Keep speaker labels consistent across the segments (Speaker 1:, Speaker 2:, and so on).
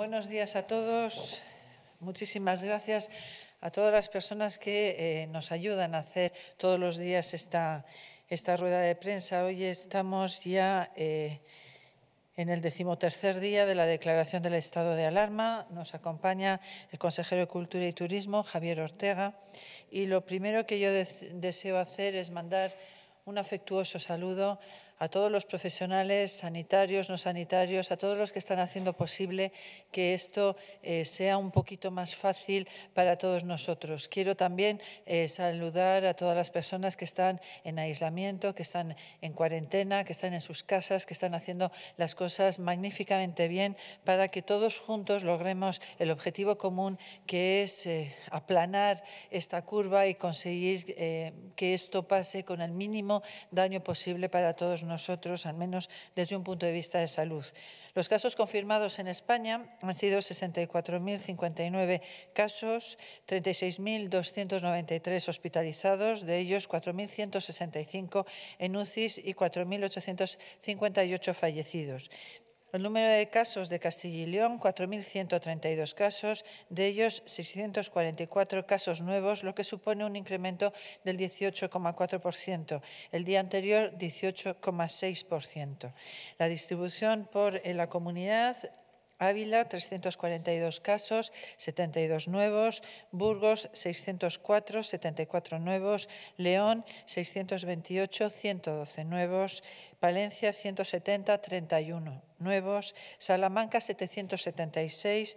Speaker 1: buenos días a todos. Muchísimas gracias a todas las personas que eh, nos ayudan a hacer todos los días esta, esta rueda de prensa. Hoy estamos ya eh, en el decimotercer día de la declaración del estado de alarma. Nos acompaña el consejero de Cultura y Turismo, Javier Ortega. Y lo primero que yo deseo hacer es mandar un afectuoso saludo a todos los profesionales sanitarios, no sanitarios, a todos los que están haciendo posible que esto eh, sea un poquito más fácil para todos nosotros. Quiero también eh, saludar a todas las personas que están en aislamiento, que están en cuarentena, que están en sus casas, que están haciendo las cosas magníficamente bien para que todos juntos logremos el objetivo común que es eh, aplanar esta curva y conseguir que esto pase con el mínimo daño posible para todos nosotros nosotros, al menos desde un punto de vista de salud. Los casos confirmados en España han sido 64.059 casos, 36.293 hospitalizados, de ellos 4.165 en UCIs y 4.858 fallecidos. El número de casos de Castilla y León, 4.132 casos, de ellos 644 casos nuevos, lo que supone un incremento del 18,4%, el día anterior 18,6%. La distribución por eh, la comunidad Ávila, 342 casos, 72 nuevos. Burgos, 604, 74 nuevos. León, 628, 112 nuevos. Palencia, 170, 31 nuevos. Salamanca, 776,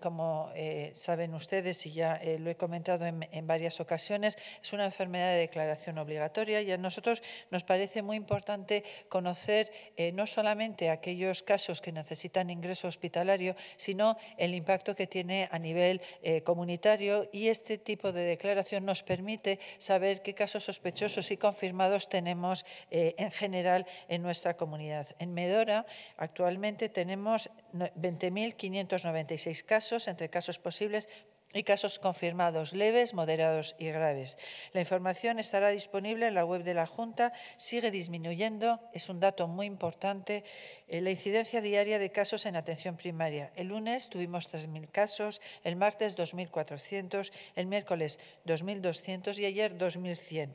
Speaker 1: como eh, saben ustedes y ya eh, lo he comentado en, varias ocasiones, es una enfermedad de declaración obligatoria y a nosotros nos parece muy importante conocer eh, no solamente aquellos casos que necesitan ingreso hospitalario, sino el impacto que tiene a nivel comunitario y este tipo de declaración nos permite saber qué casos sospechosos y confirmados tenemos en general en nuestra comunidad. En Medora actualmente tenemos 20.596 casos, entre casos posibles y casos confirmados leves, moderados y graves. La información estará disponible en la web de la Junta, sigue disminuyendo, es un dato muy importante, eh, la incidencia diaria de casos en atención primaria. El lunes tuvimos 3.000 casos, el martes 2.400, el miércoles 2.200 y ayer 2.100.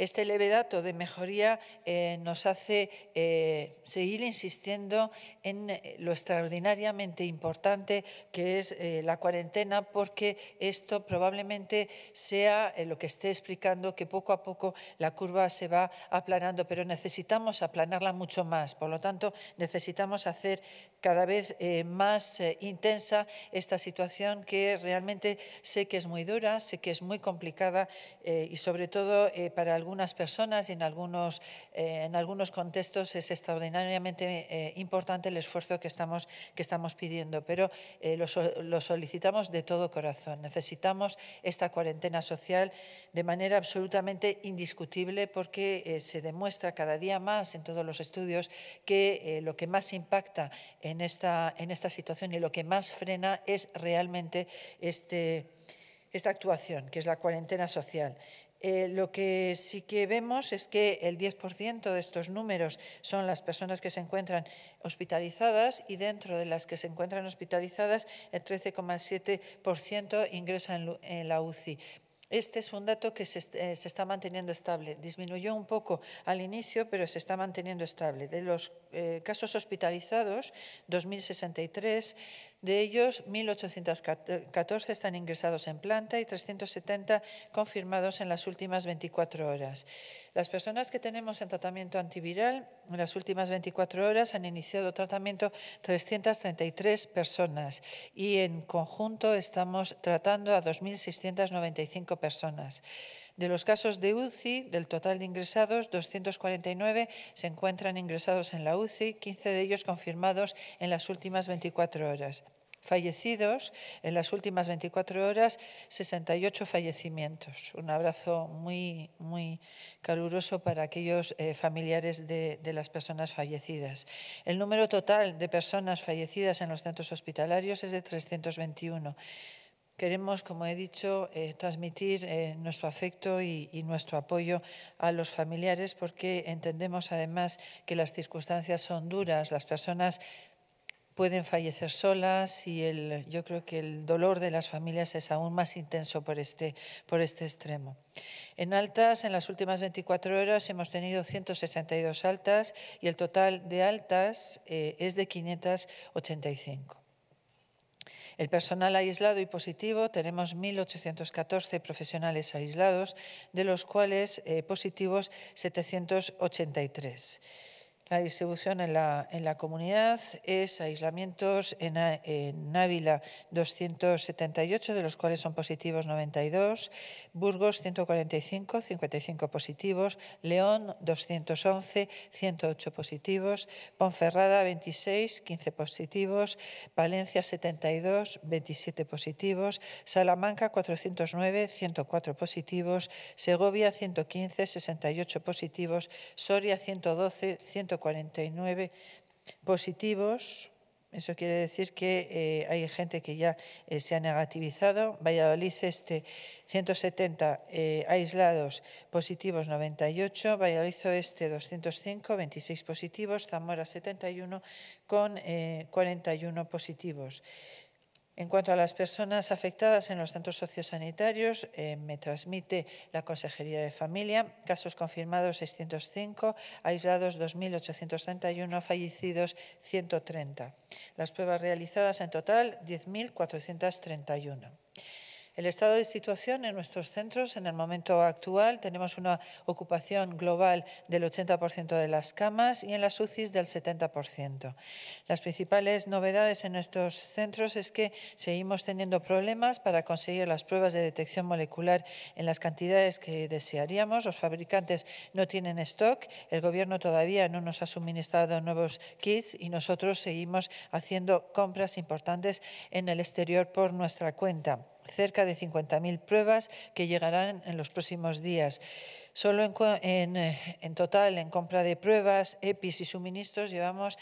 Speaker 1: Este leve dato de mejoría eh, nos hace eh, seguir insistiendo en eh, lo extraordinariamente importante que es la cuarentena, porque esto probablemente sea lo que esté explicando que poco a poco la curva se va aplanando, pero necesitamos aplanarla mucho más. Por lo tanto, necesitamos hacer cada vez más intensa esta situación que realmente sé que es muy dura, sé que es muy complicada y sobre todo para algunos algunas personas y en algunos, eh, en algunos contextos es extraordinariamente eh, importante el esfuerzo que estamos, que estamos pidiendo, pero eh, lo, lo, solicitamos de todo corazón. Necesitamos esta cuarentena social de manera absolutamente indiscutible porque se demuestra cada día más en todos los estudios que lo que más impacta en esta, en esta situación y lo que más frena es realmente este esta actuación, que es la cuarentena social. Eh, lo que sí que vemos es que el 10% de estos números son las personas que se encuentran hospitalizadas y dentro de las que se encuentran hospitalizadas el 13,7% ingresa en, la UCI. Este es un dato que eh, se, está manteniendo estable. Disminuyó un poco al inicio, pero se está manteniendo estable. De los eh, casos hospitalizados, 2.063 de ellos, 1.814 están ingresados en planta y 370 confirmados en las últimas 24 horas. Las personas que tenemos en tratamiento antiviral, en las últimas 24 horas han iniciado tratamiento 333 personas y en conjunto estamos tratando a 2.695 personas. De los casos de UCI, del total de ingresados, 249 se encuentran ingresados en la UCI, 15 de ellos confirmados en las últimas 24 horas. Fallecidos, en las últimas 24 horas, 68 fallecimientos. Un abrazo muy, muy caluroso para aquellos eh, familiares de, de, las personas fallecidas. El número total de personas fallecidas en los centros hospitalarios es de 321. Queremos, como he dicho, eh, transmitir eh, nuestro afecto y, nuestro apoyo a los familiares porque entendemos además que las circunstancias son duras, las personas pueden fallecer solas y el, yo creo que el dolor de las familias es aún más intenso por este, por este extremo. En altas, en las últimas 24 horas hemos tenido 162 altas y el total de altas eh, es de 585. El personal aislado y positivo, tenemos 1.814 profesionales aislados, de los cuales eh, positivos 783. La distribución en la, en la comunidad es aislamientos en, Ávila 278, de los cuales son positivos 92, Burgos 145, 55 positivos, León 211, 108 positivos, Ponferrada 26, 15 positivos, Valencia 72, 27 positivos, Salamanca 409, 104 positivos, Segovia 115, 68 positivos, Soria 112, 104 49 positivos. Eso quiere decir que eh, hay gente que ya eh, se ha negativizado. Valladolid Este, 170 eh, aislados, positivos 98. Valladolid este 205, 26 positivos. Zamora, 71, con 41 positivos. En cuanto a las personas afectadas en los centros sociosanitarios, eh, me transmite la Consejería de Familia, casos confirmados 605, aislados 2.831, fallecidos 130. Las pruebas realizadas en total 10.431. El estado de situación en nuestros centros en el momento actual tenemos una ocupación global del 80% de las camas y en las UCIs del 70%. Las principales novedades en estos centros es que seguimos teniendo problemas para conseguir las pruebas de detección molecular en las cantidades que desearíamos. Los fabricantes no tienen stock, el Gobierno todavía no nos ha suministrado nuevos kits y nosotros seguimos haciendo compras importantes en el exterior por nuestra cuenta cerca de 50.000 pruebas que llegarán en los próximos días. Solo eh, en, total, en compra de pruebas, EPIs y suministros, llevamos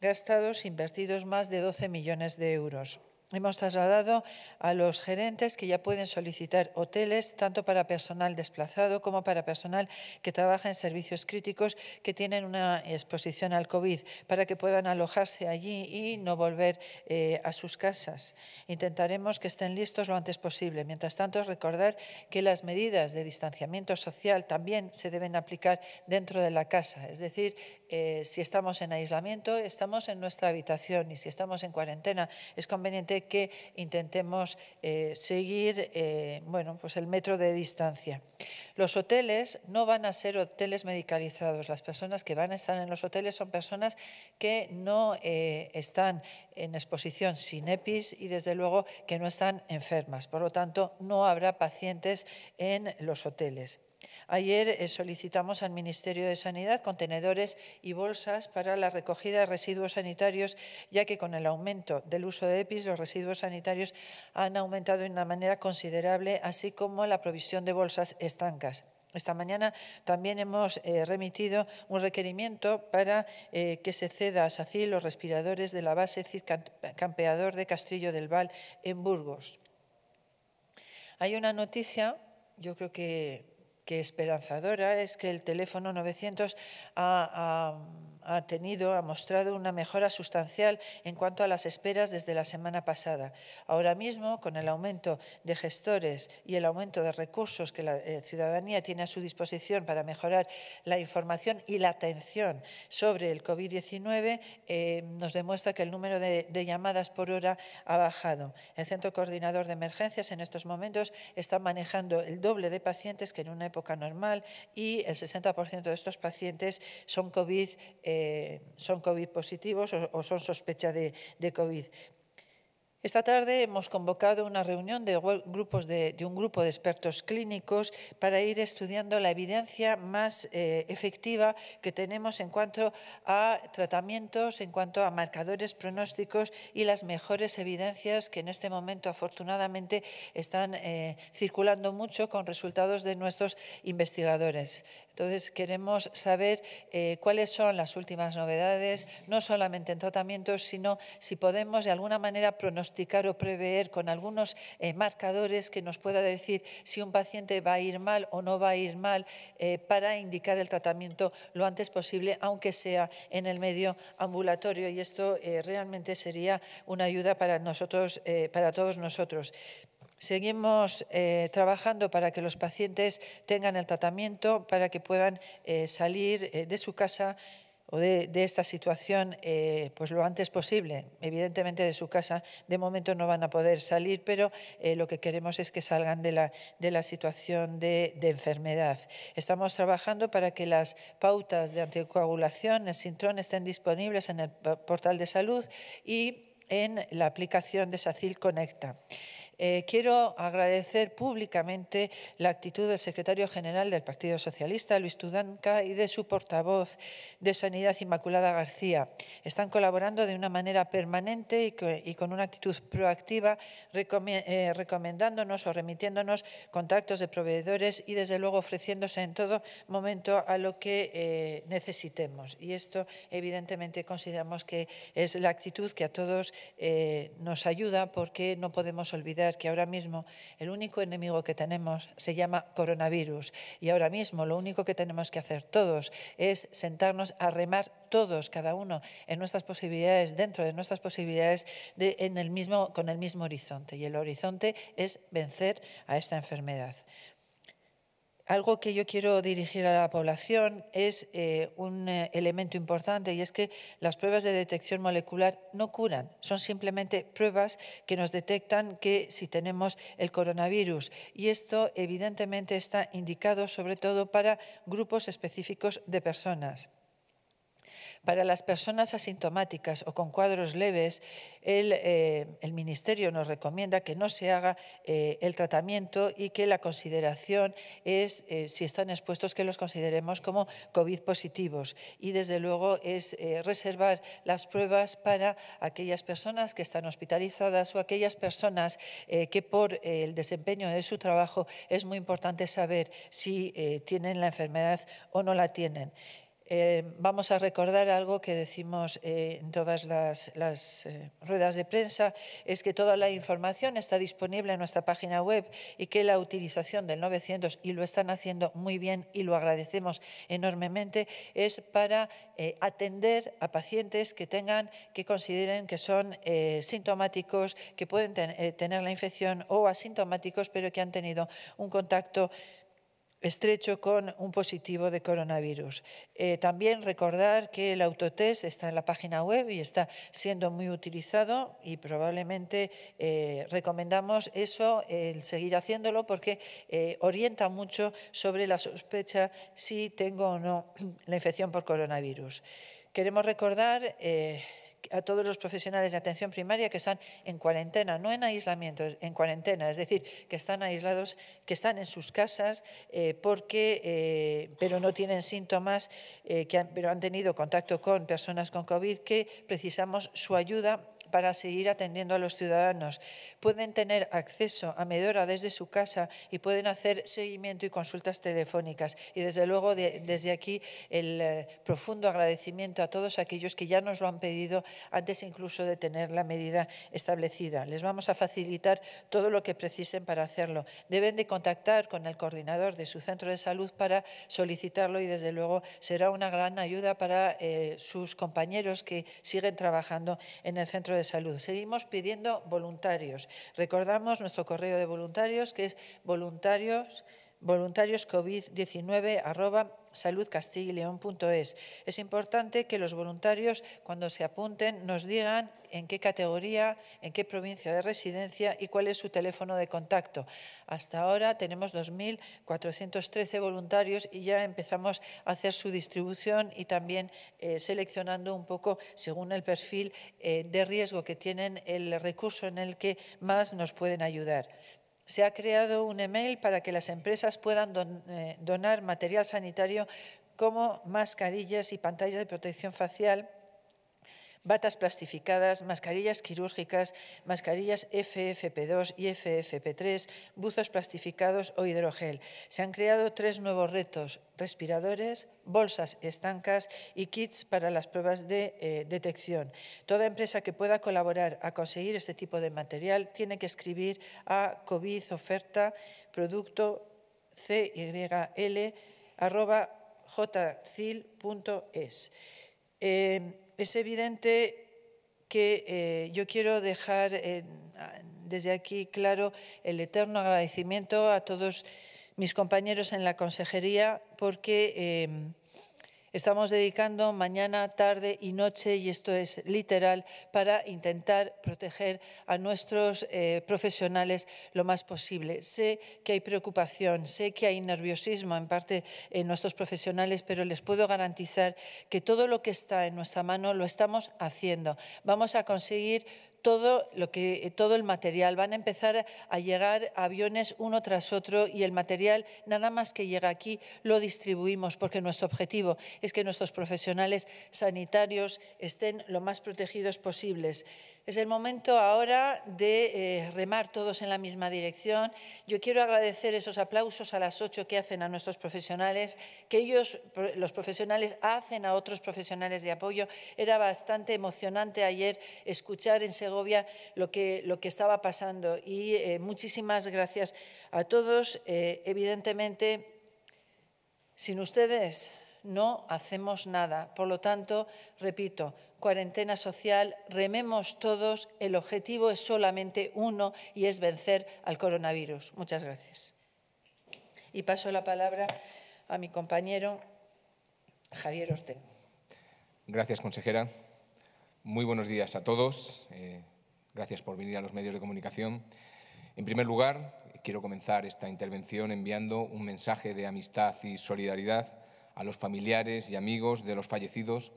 Speaker 1: gastados, invertidos más de 12 millones de euros. Hemos trasladado a los gerentes que ya pueden solicitar hoteles tanto para personal desplazado como para personal que trabaja en servicios críticos que tienen una exposición al COVID para que puedan alojarse allí y no volver eh, a sus casas. Intentaremos que estén listos lo antes posible. Mientras tanto, recordar que las medidas de distanciamiento social también se deben aplicar dentro de la casa. Es decir, eh, si estamos en aislamiento, estamos en nuestra habitación y si estamos en cuarentena, es conveniente que intentemos eh, seguir eh, bueno, pues el metro de distancia. Los hoteles no van a ser hoteles medicalizados. Las personas que van a estar en los hoteles son personas que no eh, están en exposición sin EPIs y desde luego que no están enfermas. Por lo tanto, no habrá pacientes en los hoteles. Ayer eh, solicitamos al Ministerio de Sanidad contenedores y bolsas para la recogida de residuos sanitarios, ya que con el aumento del uso de EPIs los residuos sanitarios han aumentado de una manera considerable, así como la provisión de bolsas estancas. Esta mañana también hemos eh, remitido un requerimiento para eh, que se ceda a SACI los respiradores de la base CID Campeador de Castrillo del Val en Burgos. Hay una noticia, yo creo que que esperanzadora es que el teléfono 900 ha ha tenido, ha mostrado una mejora sustancial en cuanto a las esperas desde la semana pasada. Ahora mismo, con el aumento de gestores y el aumento de recursos que la eh, ciudadanía tiene a su disposición para mejorar la información y la atención sobre el COVID-19, eh, nos demuestra que el número de, llamadas por hora ha bajado. El Centro Coordinador de Emergencias en estos momentos está manejando el doble de pacientes que en una época normal y el 60% de estos pacientes son COVID-19. Eh, eh, son COVID positivos o, son sospecha de, COVID. Esta tarde hemos convocado una reunión de, grupos de, un grupo de expertos clínicos para ir estudiando la evidencia más eh, efectiva que tenemos en cuanto a tratamientos, en cuanto a marcadores pronósticos y las mejores evidencias que en este momento afortunadamente están eh, circulando mucho con resultados de nuestros investigadores. Entonces, queremos saber eh, cuáles son las últimas novedades, no solamente en tratamientos, sino si podemos de alguna manera pronosticar o prever con algunos eh, marcadores que nos pueda decir si un paciente va a ir mal o no va a ir mal eh, para indicar el tratamiento lo antes posible, aunque sea en el medio ambulatorio. Y esto realmente sería una ayuda para nosotros, para todos nosotros. Seguimos eh, trabajando para que los pacientes tengan el tratamiento, para que puedan eh, salir eh, de su casa o de, esta situación pues lo antes posible. Evidentemente de su casa de momento no van a poder salir, pero lo que queremos es que salgan de la, de la situación de, de, enfermedad. Estamos trabajando para que las pautas de anticoagulación, el sintrón, estén disponibles en el portal de salud y en la aplicación de SACIL Conecta. Eh, quiero agradecer públicamente la actitud del secretario general del Partido Socialista, Luis Tudanca, y de su portavoz de Sanidad, Inmaculada García. Están colaborando de una manera permanente y, con una actitud proactiva, eh, recomendándonos o remitiéndonos contactos de proveedores y, desde luego, ofreciéndose en todo momento a lo que eh, necesitemos. Y esto, evidentemente, consideramos que es la actitud que a todos nos ayuda porque no podemos olvidar que ahora mismo el único enemigo que tenemos se llama coronavirus y ahora mismo lo único que tenemos que hacer todos es sentarnos a remar todos, cada uno, en nuestras posibilidades, dentro de nuestras posibilidades, con el mismo horizonte. Y el horizonte es vencer a esta enfermedad algo que yo quiero dirigir a la población es eh, un eh, elemento importante y es que las pruebas de detección molecular no curan, son simplemente pruebas que nos detectan que si tenemos el coronavirus y esto evidentemente está indicado sobre todo para grupos específicos de personas. Para las personas asintomáticas o con cuadros leves, el, eh, Ministerio nos recomienda que no se haga eh, el tratamiento y que la consideración es, eh, si están expuestos, que los consideremos como COVID positivos. Y desde luego es reservar las pruebas para aquellas personas que están hospitalizadas o aquellas personas que por el desempeño de su trabajo es muy importante saber si tienen la enfermedad o no la tienen. Eh, vamos a recordar algo que decimos eh, en todas las, eh, ruedas de prensa, es que toda la información está disponible en nuestra página web y que la utilización del 900, y lo están haciendo muy bien y lo agradecemos enormemente, es para atender a pacientes que tengan, que consideren que son sintomáticos, que pueden tener la infección o asintomáticos, pero que han tenido un contacto estrecho con un positivo de coronavirus. Eh, también recordar que el autotest está en la página web y está siendo muy utilizado y probablemente eh, recomendamos eso, el seguir haciéndolo porque eh, orienta mucho sobre la sospecha si tengo o no la infección por coronavirus. Queremos recordar a todos los profesionales de atención primaria que están en cuarentena, no en aislamiento, en cuarentena, es decir, que están aislados, que están en sus casas, eh, porque, eh, pero no tienen síntomas, eh, que pero han tenido contacto con personas con COVID, que precisamos su ayuda para seguir atendiendo a los ciudadanos. Pueden tener acceso a Medora desde su casa y pueden hacer seguimiento y consultas telefónicas. Y desde luego desde aquí el eh, profundo agradecimiento a todos aquellos que ya nos lo han pedido antes incluso de tener la medida establecida. Les vamos a facilitar todo lo que precisen para hacerlo. Deben de contactar con el coordinador de su centro de salud para solicitarlo y desde luego será una gran ayuda para eh, sus compañeros que siguen trabajando en el centro de salud. Seguimos pidiendo voluntarios. Recordamos nuestro correo de voluntarios que es voluntarios voluntarioscovid 19saludcastileones Es importante que los voluntarios, cuando se apunten, nos digan en qué categoría, en qué provincia de residencia y cuál es su teléfono de contacto. Hasta ahora tenemos 2.413 voluntarios y ya empezamos a hacer su distribución y también eh, seleccionando un poco según el perfil eh, de riesgo que tienen el recurso en el que más nos pueden ayudar. Se ha creado un email para que las empresas puedan eh, donar material sanitario como mascarillas y pantallas de protección facial batas plastificadas, mascarillas quirúrgicas, mascarillas FFP2 y FFP3, buzos plastificados o hidrogel. Se han creado tres nuevos retos, respiradores, bolsas estancas y kits para las pruebas de eh, detección. Toda empresa que pueda colaborar a conseguir este tipo de material tiene que escribir a COVID oferta producto cyl arroba es evidente que eh, yo quiero dejar desde aquí claro el eterno agradecimiento a todos mis compañeros en la consejería porque eh, Estamos dedicando mañana, tarde y noche, y esto es literal, para intentar proteger a nuestros eh, profesionales lo más posible. Sé que hay preocupación, sé que hay nerviosismo en parte en nuestros profesionales, pero les puedo garantizar que todo lo que está en nuestra mano lo estamos haciendo. Vamos a conseguir todo, lo que, eh, todo el material. Van a empezar a llegar aviones uno tras otro y el material, nada más que llega aquí, lo distribuimos porque nuestro objetivo es que nuestros profesionales sanitarios estén lo más protegidos posibles. Es el momento ahora de eh, remar todos en la misma dirección. Yo quiero agradecer esos aplausos a las ocho que hacen a nuestros profesionales, que ellos, los profesionales, hacen a otros profesionales de apoyo. Era bastante emocionante ayer escuchar en Segovia lo que, lo que estaba pasando y eh, muchísimas gracias a todos. Eh, evidentemente, sin ustedes no hacemos nada. Por lo tanto, repito, cuarentena social, rememos todos, el objetivo es solamente uno y es vencer al coronavirus. Muchas gracias. Y paso la palabra a mi compañero Javier Ortega.
Speaker 2: Gracias, consejera. Muy buenos días a todos. Eh, gracias por venir a los medios de comunicación. En primer lugar, quiero comenzar esta intervención enviando un mensaje de amistad y solidaridad a los familiares y amigos de los fallecidos,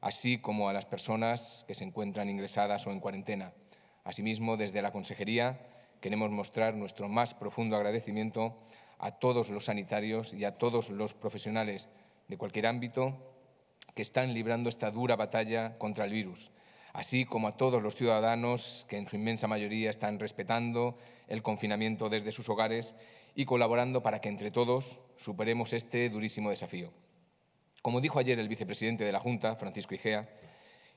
Speaker 2: así como a las personas que se encuentran ingresadas o en cuarentena. Asimismo, desde la Consejería queremos mostrar nuestro más profundo agradecimiento a todos los sanitarios y a todos los profesionales de cualquier ámbito que están librando esta dura batalla contra el virus, así como a todos los ciudadanos que en su inmensa mayoría están respetando el confinamiento desde sus hogares y colaborando para que entre todos superemos este durísimo desafío. Como dijo ayer el vicepresidente de la Junta, Francisco Igea,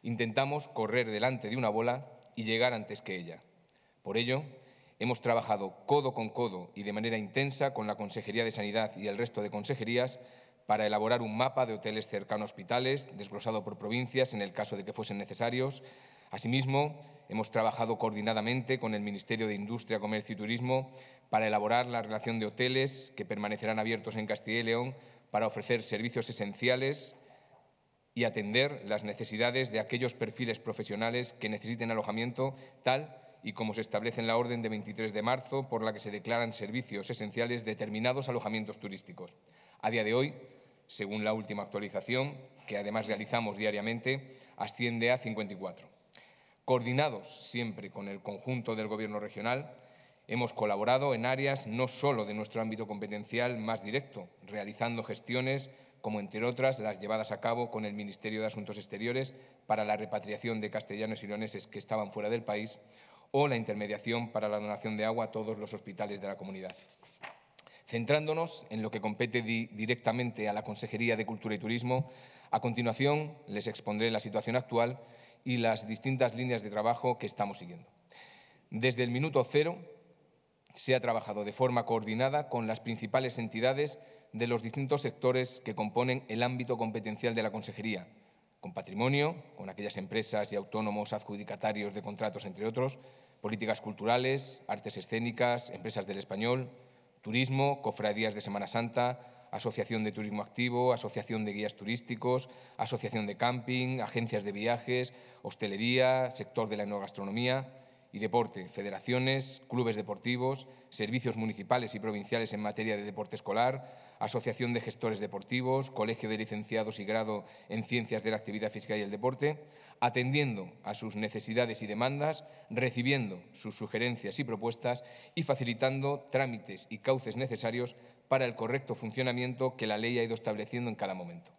Speaker 2: intentamos correr delante de una bola y llegar antes que ella. Por ello, hemos trabajado codo con codo y de manera intensa con la Consejería de Sanidad y el resto de consejerías para elaborar un mapa de hoteles cercanos a hospitales, desglosado por provincias en el caso de que fuesen necesarios. Asimismo, hemos trabajado coordinadamente con el Ministerio de Industria, Comercio y Turismo para elaborar la relación de hoteles que permanecerán abiertos en Castilla y León para ofrecer servicios esenciales y atender las necesidades de aquellos perfiles profesionales que necesiten alojamiento, tal y como se establece en la orden de 23 de marzo por la que se declaran servicios esenciales determinados alojamientos turísticos. A día de hoy, según la última actualización, que además realizamos diariamente, asciende a 54. Coordinados siempre con el conjunto del Gobierno regional, Hemos colaborado en áreas no solo de nuestro ámbito competencial más directo, realizando gestiones como entre otras las llevadas a cabo con el Ministerio de Asuntos Exteriores para la repatriación de castellanos y leoneses que estaban fuera del país o la intermediación para la donación de agua a todos los hospitales de la comunidad. Centrándonos en lo que compete directamente a la Consejería de Cultura y Turismo, a continuación les expondré la situación actual y las distintas líneas de trabajo que estamos siguiendo. Desde el minuto cero se ha trabajado de forma coordinada con las principales entidades de los distintos sectores que componen el ámbito competencial de la Consejería, con patrimonio, con aquellas empresas y autónomos adjudicatarios de contratos, entre otros, políticas culturales, artes escénicas, empresas del español, turismo, cofradías de Semana Santa, asociación de turismo activo, asociación de guías turísticos, asociación de camping, agencias de viajes, hostelería, sector de la gastronomía y deporte, federaciones, clubes deportivos, servicios municipales y provinciales en materia de deporte escolar, Asociación de Gestores Deportivos, Colegio de Licenciados y Grado en Ciencias de la Actividad Física y el Deporte, atendiendo a sus necesidades y demandas, recibiendo sus sugerencias y propuestas y facilitando trámites y cauces necesarios para el correcto funcionamiento que la ley ha ido estableciendo en cada momento.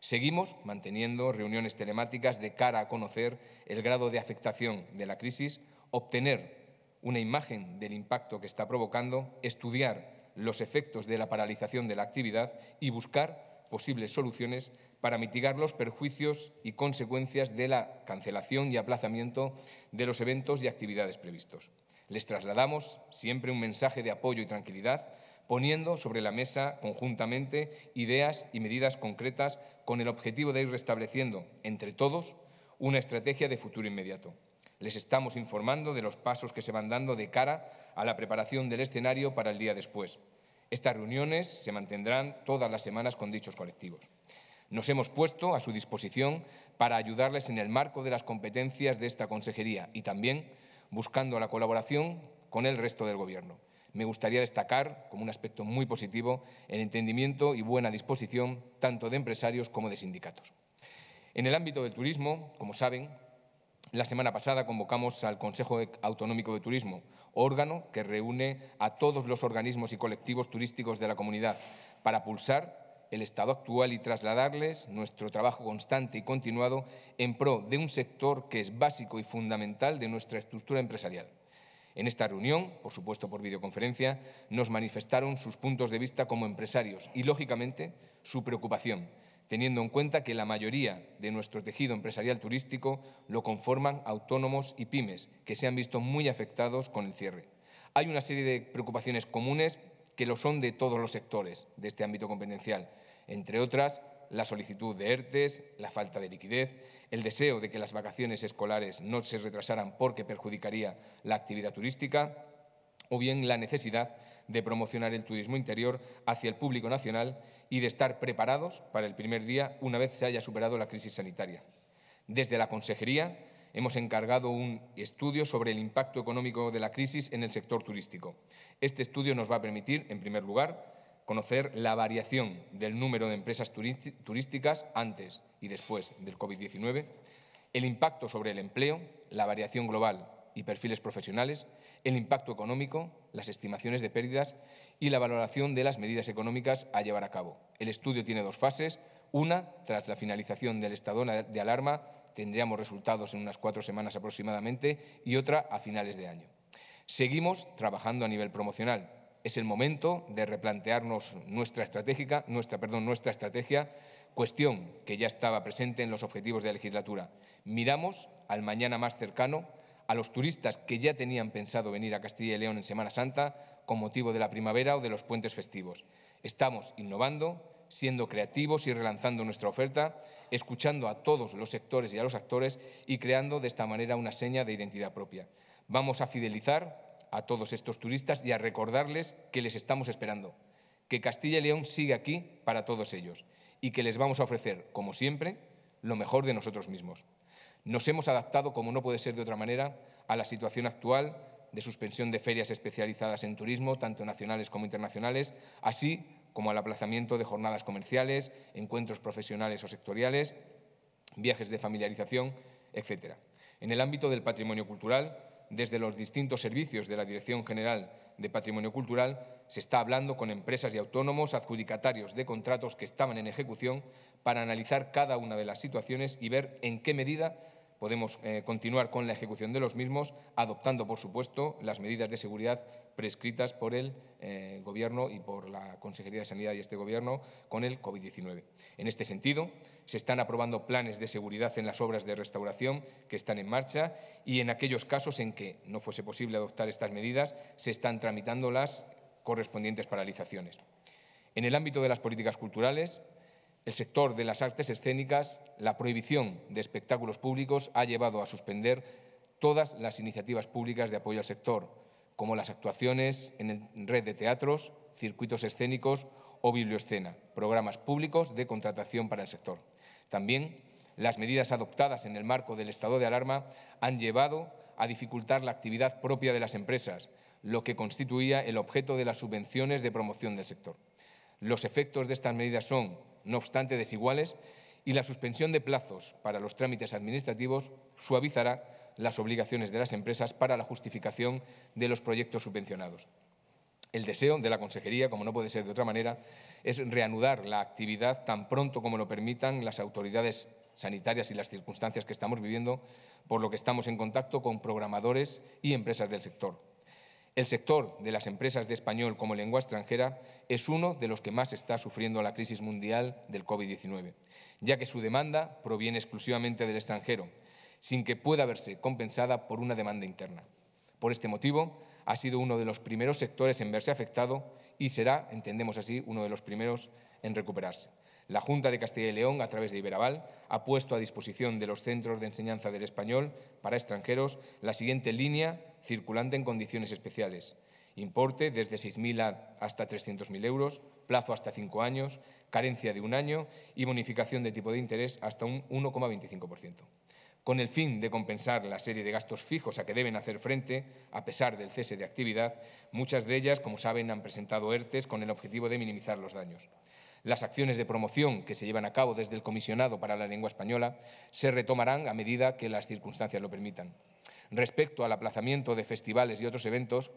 Speaker 2: Seguimos manteniendo reuniones telemáticas de cara a conocer el grado de afectación de la crisis, obtener una imagen del impacto que está provocando, estudiar los efectos de la paralización de la actividad y buscar posibles soluciones para mitigar los perjuicios y consecuencias de la cancelación y aplazamiento de los eventos y actividades previstos. Les trasladamos siempre un mensaje de apoyo y tranquilidad, poniendo sobre la mesa conjuntamente ideas y medidas concretas con el objetivo de ir restableciendo entre todos una estrategia de futuro inmediato. Les estamos informando de los pasos que se van dando de cara a la preparación del escenario para el día después. Estas reuniones se mantendrán todas las semanas con dichos colectivos. Nos hemos puesto a su disposición para ayudarles en el marco de las competencias de esta consejería y también buscando la colaboración con el resto del Gobierno. Me gustaría destacar como un aspecto muy positivo el entendimiento y buena disposición tanto de empresarios como de sindicatos. En el ámbito del turismo, como saben, la semana pasada convocamos al Consejo Autonómico de Turismo, órgano que reúne a todos los organismos y colectivos turísticos de la comunidad para pulsar el estado actual y trasladarles nuestro trabajo constante y continuado en pro de un sector que es básico y fundamental de nuestra estructura empresarial. En esta reunión, por supuesto por videoconferencia, nos manifestaron sus puntos de vista como empresarios y, lógicamente, su preocupación teniendo en cuenta que la mayoría de nuestro tejido empresarial turístico lo conforman autónomos y pymes, que se han visto muy afectados con el cierre. Hay una serie de preocupaciones comunes que lo son de todos los sectores de este ámbito competencial, entre otras la solicitud de ERTES, la falta de liquidez, el deseo de que las vacaciones escolares no se retrasaran porque perjudicaría la actividad turística, o bien la necesidad de promocionar el turismo interior hacia el público nacional y de estar preparados para el primer día una vez se haya superado la crisis sanitaria. Desde la Consejería hemos encargado un estudio sobre el impacto económico de la crisis en el sector turístico. Este estudio nos va a permitir, en primer lugar, conocer la variación del número de empresas turísticas antes y después del COVID-19, el impacto sobre el empleo, la variación global y perfiles profesionales, el impacto económico, las estimaciones de pérdidas y la valoración de las medidas económicas a llevar a cabo. El estudio tiene dos fases. Una, tras la finalización del estado de alarma, tendríamos resultados en unas cuatro semanas aproximadamente, y otra a finales de año. Seguimos trabajando a nivel promocional. Es el momento de replantearnos nuestra, estratégica, nuestra, perdón, nuestra estrategia, cuestión que ya estaba presente en los objetivos de la legislatura. Miramos al mañana más cercano a los turistas que ya tenían pensado venir a Castilla y León en Semana Santa con motivo de la primavera o de los puentes festivos. Estamos innovando, siendo creativos y relanzando nuestra oferta, escuchando a todos los sectores y a los actores y creando de esta manera una seña de identidad propia. Vamos a fidelizar a todos estos turistas y a recordarles que les estamos esperando, que Castilla y León sigue aquí para todos ellos y que les vamos a ofrecer, como siempre, lo mejor de nosotros mismos. Nos hemos adaptado, como no puede ser de otra manera, a la situación actual de suspensión de ferias especializadas en turismo, tanto nacionales como internacionales, así como al aplazamiento de jornadas comerciales, encuentros profesionales o sectoriales, viajes de familiarización, etc. En el ámbito del patrimonio cultural, desde los distintos servicios de la Dirección General de Patrimonio Cultural, se está hablando con empresas y autónomos adjudicatarios de contratos que estaban en ejecución para analizar cada una de las situaciones y ver en qué medida podemos eh, continuar con la ejecución de los mismos, adoptando, por supuesto, las medidas de seguridad prescritas por el eh, Gobierno y por la Consejería de Sanidad y este Gobierno con el COVID-19. En este sentido, se están aprobando planes de seguridad en las obras de restauración que están en marcha y en aquellos casos en que no fuese posible adoptar estas medidas, se están tramitando las correspondientes paralizaciones. En el ámbito de las políticas culturales, el sector de las artes escénicas, la prohibición de espectáculos públicos ha llevado a suspender todas las iniciativas públicas de apoyo al sector, como las actuaciones en red de teatros, circuitos escénicos o biblioscena, programas públicos de contratación para el sector. También las medidas adoptadas en el marco del estado de alarma han llevado a dificultar la actividad propia de las empresas, lo que constituía el objeto de las subvenciones de promoción del sector. Los efectos de estas medidas son no obstante desiguales, y la suspensión de plazos para los trámites administrativos suavizará las obligaciones de las empresas para la justificación de los proyectos subvencionados. El deseo de la Consejería, como no puede ser de otra manera, es reanudar la actividad tan pronto como lo permitan las autoridades sanitarias y las circunstancias que estamos viviendo, por lo que estamos en contacto con programadores y empresas del sector. El sector de las empresas de español como lengua extranjera es uno de los que más está sufriendo la crisis mundial del COVID-19, ya que su demanda proviene exclusivamente del extranjero, sin que pueda verse compensada por una demanda interna. Por este motivo, ha sido uno de los primeros sectores en verse afectado y será, entendemos así, uno de los primeros en recuperarse. La Junta de Castilla y León, a través de Iberaval, ha puesto a disposición de los centros de enseñanza del español para extranjeros la siguiente línea circulante en condiciones especiales. Importe desde 6.000 hasta 300.000 euros, plazo hasta cinco años, carencia de un año y bonificación de tipo de interés hasta un 1,25%. Con el fin de compensar la serie de gastos fijos a que deben hacer frente, a pesar del cese de actividad, muchas de ellas, como saben, han presentado ERTES con el objetivo de minimizar los daños las acciones de promoción que se llevan a cabo desde el comisionado para la lengua española se retomarán a medida que las circunstancias lo permitan. Respecto al aplazamiento de festivales y otros eventos,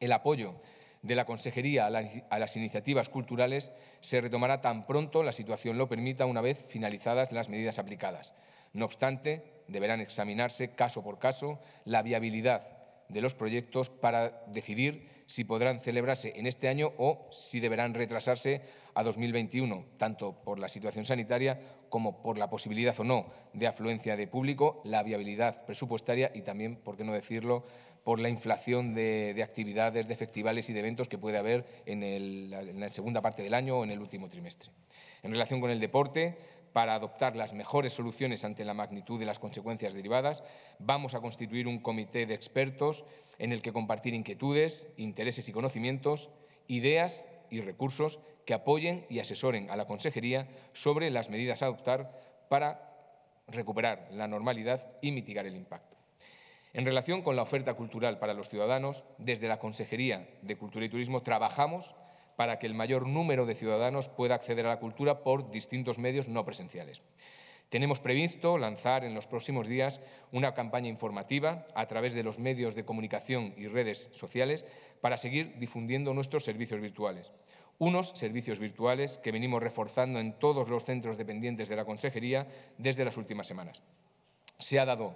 Speaker 2: el apoyo de la Consejería a, las iniciativas culturales se retomará tan pronto la situación lo permita una vez finalizadas las medidas aplicadas. No obstante, deberán examinarse caso por caso la viabilidad de los proyectos para decidir si podrán celebrarse en este año o si deberán retrasarse a 2021, tanto por la situación sanitaria como por la posibilidad o no de afluencia de público, la viabilidad presupuestaria y también, por qué no decirlo, por la inflación de, actividades, de festivales y de eventos que puede haber en, en la segunda parte del año o en el último trimestre. En relación con el deporte, para adoptar las mejores soluciones ante la magnitud de las consecuencias derivadas, vamos a constituir un comité de expertos en el que compartir inquietudes, intereses y conocimientos, ideas y recursos que apoyen y asesoren a la Consejería sobre las medidas a adoptar para recuperar la normalidad y mitigar el impacto. En relación con la oferta cultural para los ciudadanos, desde la Consejería de Cultura y Turismo trabajamos para que el mayor número de ciudadanos pueda acceder a la cultura por distintos medios no presenciales. Tenemos previsto lanzar en los próximos días una campaña informativa a través de los medios de comunicación y redes sociales para seguir difundiendo nuestros servicios virtuales unos servicios virtuales que venimos reforzando en todos los centros dependientes de la Consejería desde las últimas semanas. Se ha dado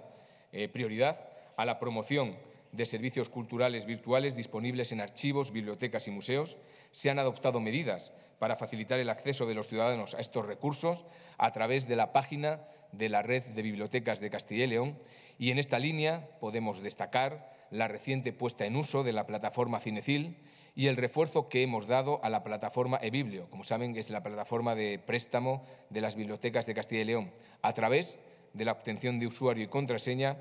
Speaker 2: eh, prioridad a la promoción de servicios culturales virtuales disponibles en archivos, bibliotecas y museos. Se han adoptado medidas para facilitar el acceso de los ciudadanos a estos recursos a través de la página de la Red de Bibliotecas de Castilla y León y en esta línea podemos destacar la reciente puesta en uso de la plataforma Cinecil y el refuerzo que hemos dado a la plataforma eBiblio, como saben, que es la plataforma de préstamo de las bibliotecas de Castilla y León, a través de la obtención de usuario y contraseña,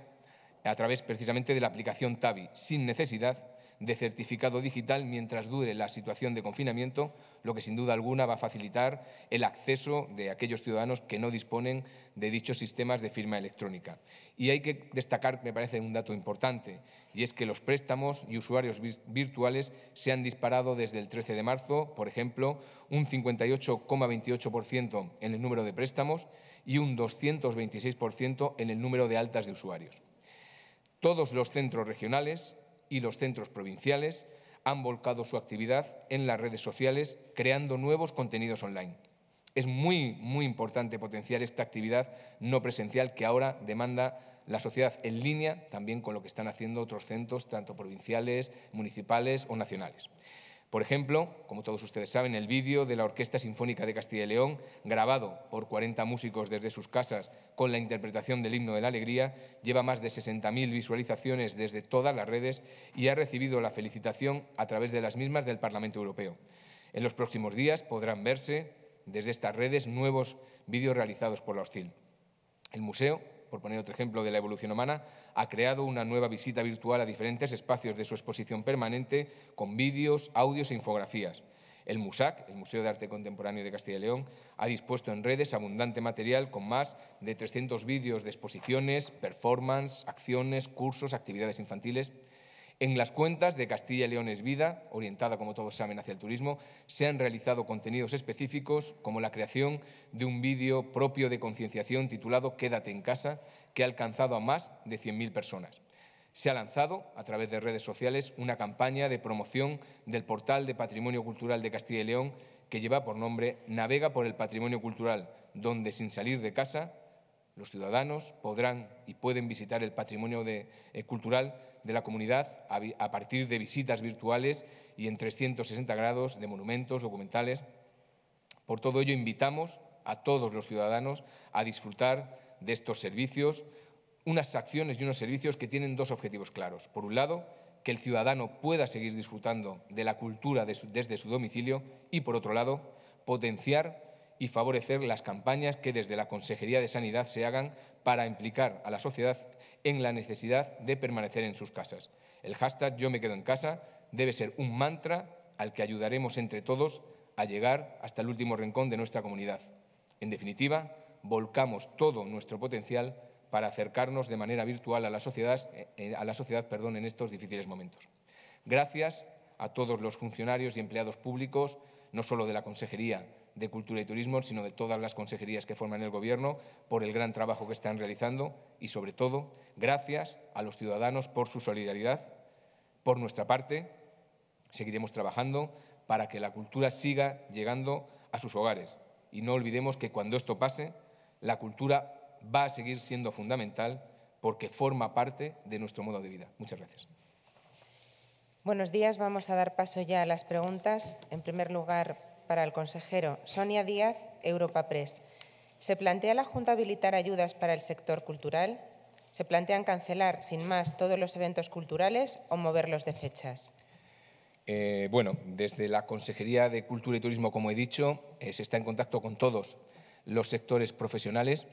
Speaker 2: a través precisamente de la aplicación TABI, sin necesidad de certificado digital mientras dure la situación de confinamiento, lo que sin duda alguna va a facilitar el acceso de aquellos ciudadanos que no disponen de dichos sistemas de firma electrónica. Y hay que destacar, me parece un dato importante, y es que los préstamos y usuarios virtuales se han disparado desde el 13 de marzo, por ejemplo, un 58,28% en el número de préstamos y un 226% en el número de altas de usuarios. Todos los centros regionales y los centros provinciales han volcado su actividad en las redes sociales creando nuevos contenidos online. Es muy, muy importante potenciar esta actividad no presencial que ahora demanda la sociedad en línea, también con lo que están haciendo otros centros, tanto provinciales, municipales o nacionales. Por ejemplo, como todos ustedes saben, el vídeo de la Orquesta Sinfónica de Castilla y León, grabado por 40 músicos desde sus casas con la interpretación del himno de la alegría, lleva más de 60.000 visualizaciones desde todas las redes y ha recibido la felicitación a través de las mismas del Parlamento Europeo. En los próximos días podrán verse desde estas redes nuevos vídeos realizados por la OSCIL. El museo por poner otro ejemplo de la evolución humana, ha creado una nueva visita virtual a diferentes espacios de su exposición permanente con vídeos, audios e infografías. El MUSAC, el Museo de Arte Contemporáneo de Castilla y León, ha dispuesto en redes abundante material con más de 300 vídeos de exposiciones, performance, acciones, cursos, actividades infantiles. En las cuentas de Castilla y León es Vida, orientada como todos saben hacia el turismo, se han realizado contenidos específicos como la creación de un vídeo propio de concienciación titulado Quédate en casa, que ha alcanzado a más de 100.000 personas. Se ha lanzado, a través de redes sociales, una campaña de promoción del portal de Patrimonio Cultural de Castilla y León que lleva por nombre Navega por el Patrimonio Cultural, donde sin salir de casa los ciudadanos podrán y pueden visitar el patrimonio eh, cultural de la comunidad a partir de visitas virtuales y en 360 grados de monumentos, documentales. Por todo ello, invitamos a todos los ciudadanos a disfrutar de estos servicios, unas acciones y unos servicios que tienen dos objetivos claros. Por un lado, que el ciudadano pueda seguir disfrutando de la cultura desde su domicilio y, por otro lado, potenciar y favorecer las campañas que desde la Consejería de Sanidad se hagan para implicar a la sociedad en la necesidad de permanecer en sus casas. El hashtag Yo me quedo en casa debe ser un mantra al que ayudaremos entre todos a llegar hasta el último rincón de nuestra comunidad. En definitiva, volcamos todo nuestro potencial para acercarnos de manera virtual a la sociedad, eh, eh, a la sociedad perdón, en estos difíciles momentos. Gracias a todos los funcionarios y empleados públicos, no solo de la Consejería, de Cultura y Turismo, sino de todas las consejerías que forman el Gobierno, por el gran trabajo que están realizando y, sobre todo, gracias a los ciudadanos por su solidaridad. Por nuestra parte, seguiremos trabajando para que la cultura siga llegando a sus hogares. Y no olvidemos que cuando esto pase, la cultura va a seguir siendo fundamental porque forma parte de nuestro modo de vida. Muchas gracias.
Speaker 3: Buenos días. Vamos a dar paso ya a las preguntas. En primer lugar, para el consejero Sonia Díaz, Europa Press. ¿Se plantea la Junta habilitar ayudas para el sector cultural? ¿Se plantean cancelar, sin más, todos los eventos culturales o moverlos de fechas?
Speaker 2: Eh, bueno, desde la Consejería de Cultura y Turismo, como he dicho, eh, se está en contacto con todos los sectores profesionales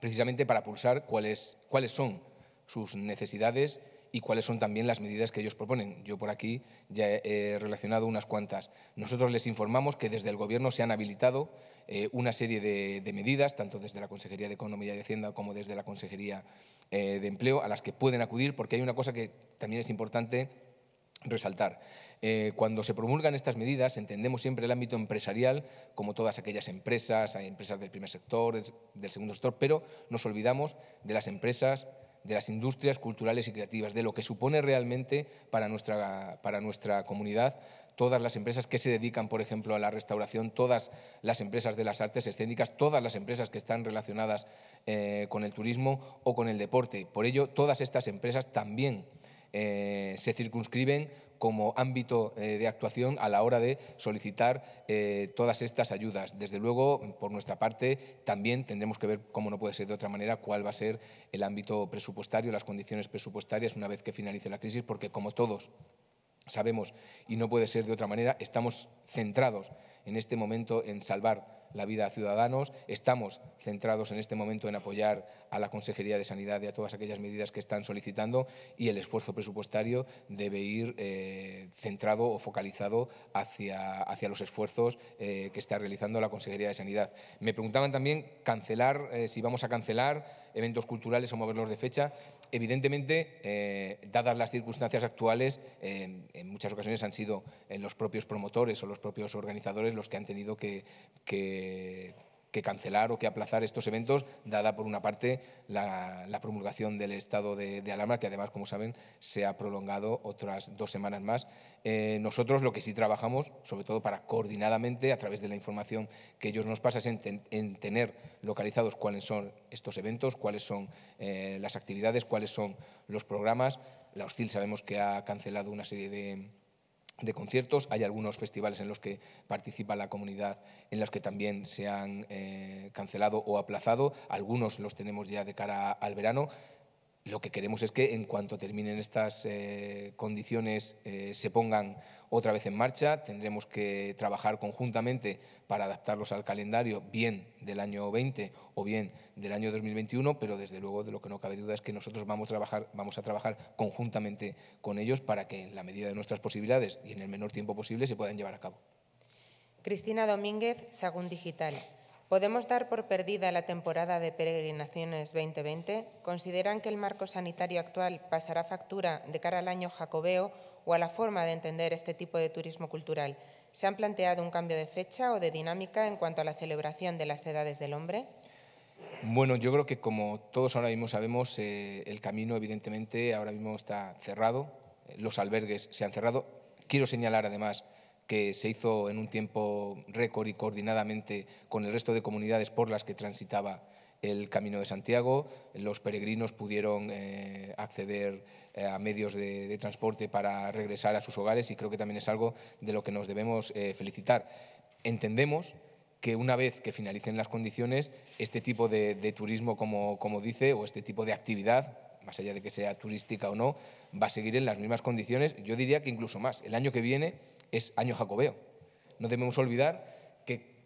Speaker 2: precisamente para pulsar cuáles, cuáles son sus necesidades y cuáles son también las medidas que ellos proponen. Yo por aquí ya he relacionado unas cuantas. Nosotros les informamos que desde el Gobierno se han habilitado eh, una serie de, medidas, tanto desde la Consejería de Economía y Hacienda como desde la Consejería eh, de Empleo, a las que pueden acudir, porque hay una cosa que también es importante resaltar. Eh, cuando se promulgan estas medidas, entendemos siempre el ámbito empresarial como todas aquellas empresas, hay empresas del primer sector, del, del segundo sector, pero nos olvidamos de las empresas de las industrias culturales y creativas, de lo que supone realmente para nuestra, para nuestra comunidad todas las empresas que se dedican, por ejemplo, a la restauración, todas las empresas de las artes escénicas, todas las empresas que están relacionadas eh, con el turismo o con el deporte. Por ello, todas estas empresas también eh, se circunscriben como ámbito eh, de actuación a la hora de solicitar eh, todas estas ayudas. Desde luego, por nuestra parte, también tendremos que ver, cómo no puede ser de otra manera, cuál va a ser el ámbito presupuestario, las condiciones presupuestarias una vez que finalice la crisis, porque como todos sabemos, y no puede ser de otra manera, estamos centrados en este momento en salvar la vida a ciudadanos. Estamos centrados en este momento en apoyar a la Consejería de Sanidad y a todas aquellas medidas que están solicitando y el esfuerzo presupuestario debe ir eh, centrado o focalizado hacia, hacia los esfuerzos eh, que está realizando la Consejería de Sanidad. Me preguntaban también cancelar, eh, si vamos a cancelar eventos culturales o moverlos de fecha. Evidentemente, eh, dadas las circunstancias actuales, eh, en muchas ocasiones han sido eh, los propios promotores o los propios organizadores los que han tenido que cancelar o que aplazar estos eventos, dada por una parte la, promulgación del estado de, Alhambra, alarma, que además, como saben, se ha prolongado otras dos semanas más. Eh, nosotros lo que sí trabajamos, sobre todo para coordinadamente, a través de la información que ellos nos pasan, en, en tener localizados cuáles son estos eventos, cuáles son eh, las actividades, cuáles son los programas. La Hostil sabemos que ha cancelado una serie de de conciertos. Hay algunos festivales en los que participa la comunidad, en los que también se han eh, cancelado o aplazado. Algunos los tenemos ya de cara al verano. Lo que queremos es que en cuanto terminen estas eh, condiciones eh, se pongan otra vez en marcha. Tendremos que trabajar conjuntamente para adaptarlos al calendario, bien del año 20 o bien del año 2021, pero desde luego de lo que no cabe duda es que nosotros vamos a trabajar, conjuntamente con ellos para que en la medida de nuestras posibilidades y en el menor tiempo posible se puedan llevar a cabo.
Speaker 3: Cristina Domínguez, Según Digital. ¿Podemos dar por perdida la temporada de peregrinaciones 2020? ¿Consideran que el marco sanitario actual pasará factura de cara al año jacobeo o a la forma de entender este tipo de turismo cultural? ¿Se han planteado un cambio de fecha o de dinámica en cuanto a la celebración de las edades del hombre?
Speaker 2: Bueno, yo creo que como todos ahora mismo sabemos, eh, el camino evidentemente ahora mismo está cerrado, eh, los albergues se han cerrado. Quiero señalar además que se hizo en un tiempo récord y coordinadamente con el resto de comunidades por las que transitaba el Camino de Santiago, los peregrinos pudieron eh, acceder eh, a medios de, transporte para regresar a sus hogares y creo que también es algo de lo que nos debemos eh, felicitar. Entendemos que una vez que finalicen las condiciones, este tipo de, turismo, como, como dice, o este tipo de actividad, más allá de que sea turística o no, va a seguir en las mismas condiciones, yo diría que incluso más. El año que viene es año jacobeo. No debemos olvidar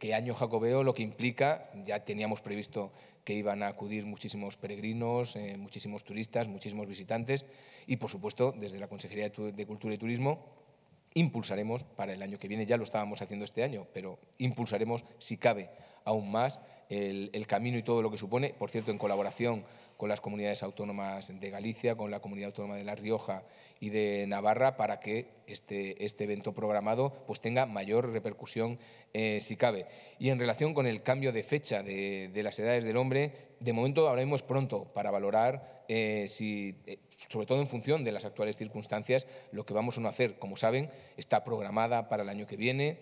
Speaker 2: que año jacobeo, lo que implica, ya teníamos previsto que iban a acudir muchísimos peregrinos, eh, muchísimos turistas, muchísimos visitantes y, por supuesto, desde la Consejería de Cultura y Turismo, impulsaremos para el año que viene, ya lo estábamos haciendo este año, pero impulsaremos, si cabe, aún más el, camino y todo lo que supone, por cierto, en colaboración con las comunidades autónomas de Galicia, con la comunidad autónoma de La Rioja y de Navarra, para que este, este evento programado pues, tenga mayor repercusión eh, si cabe. Y en relación con el cambio de fecha de, las edades del hombre, de momento ahora mismo es pronto para valorar eh, si, eh, sobre todo en función de las actuales circunstancias, lo que vamos a hacer, como saben, está programada para el año que viene,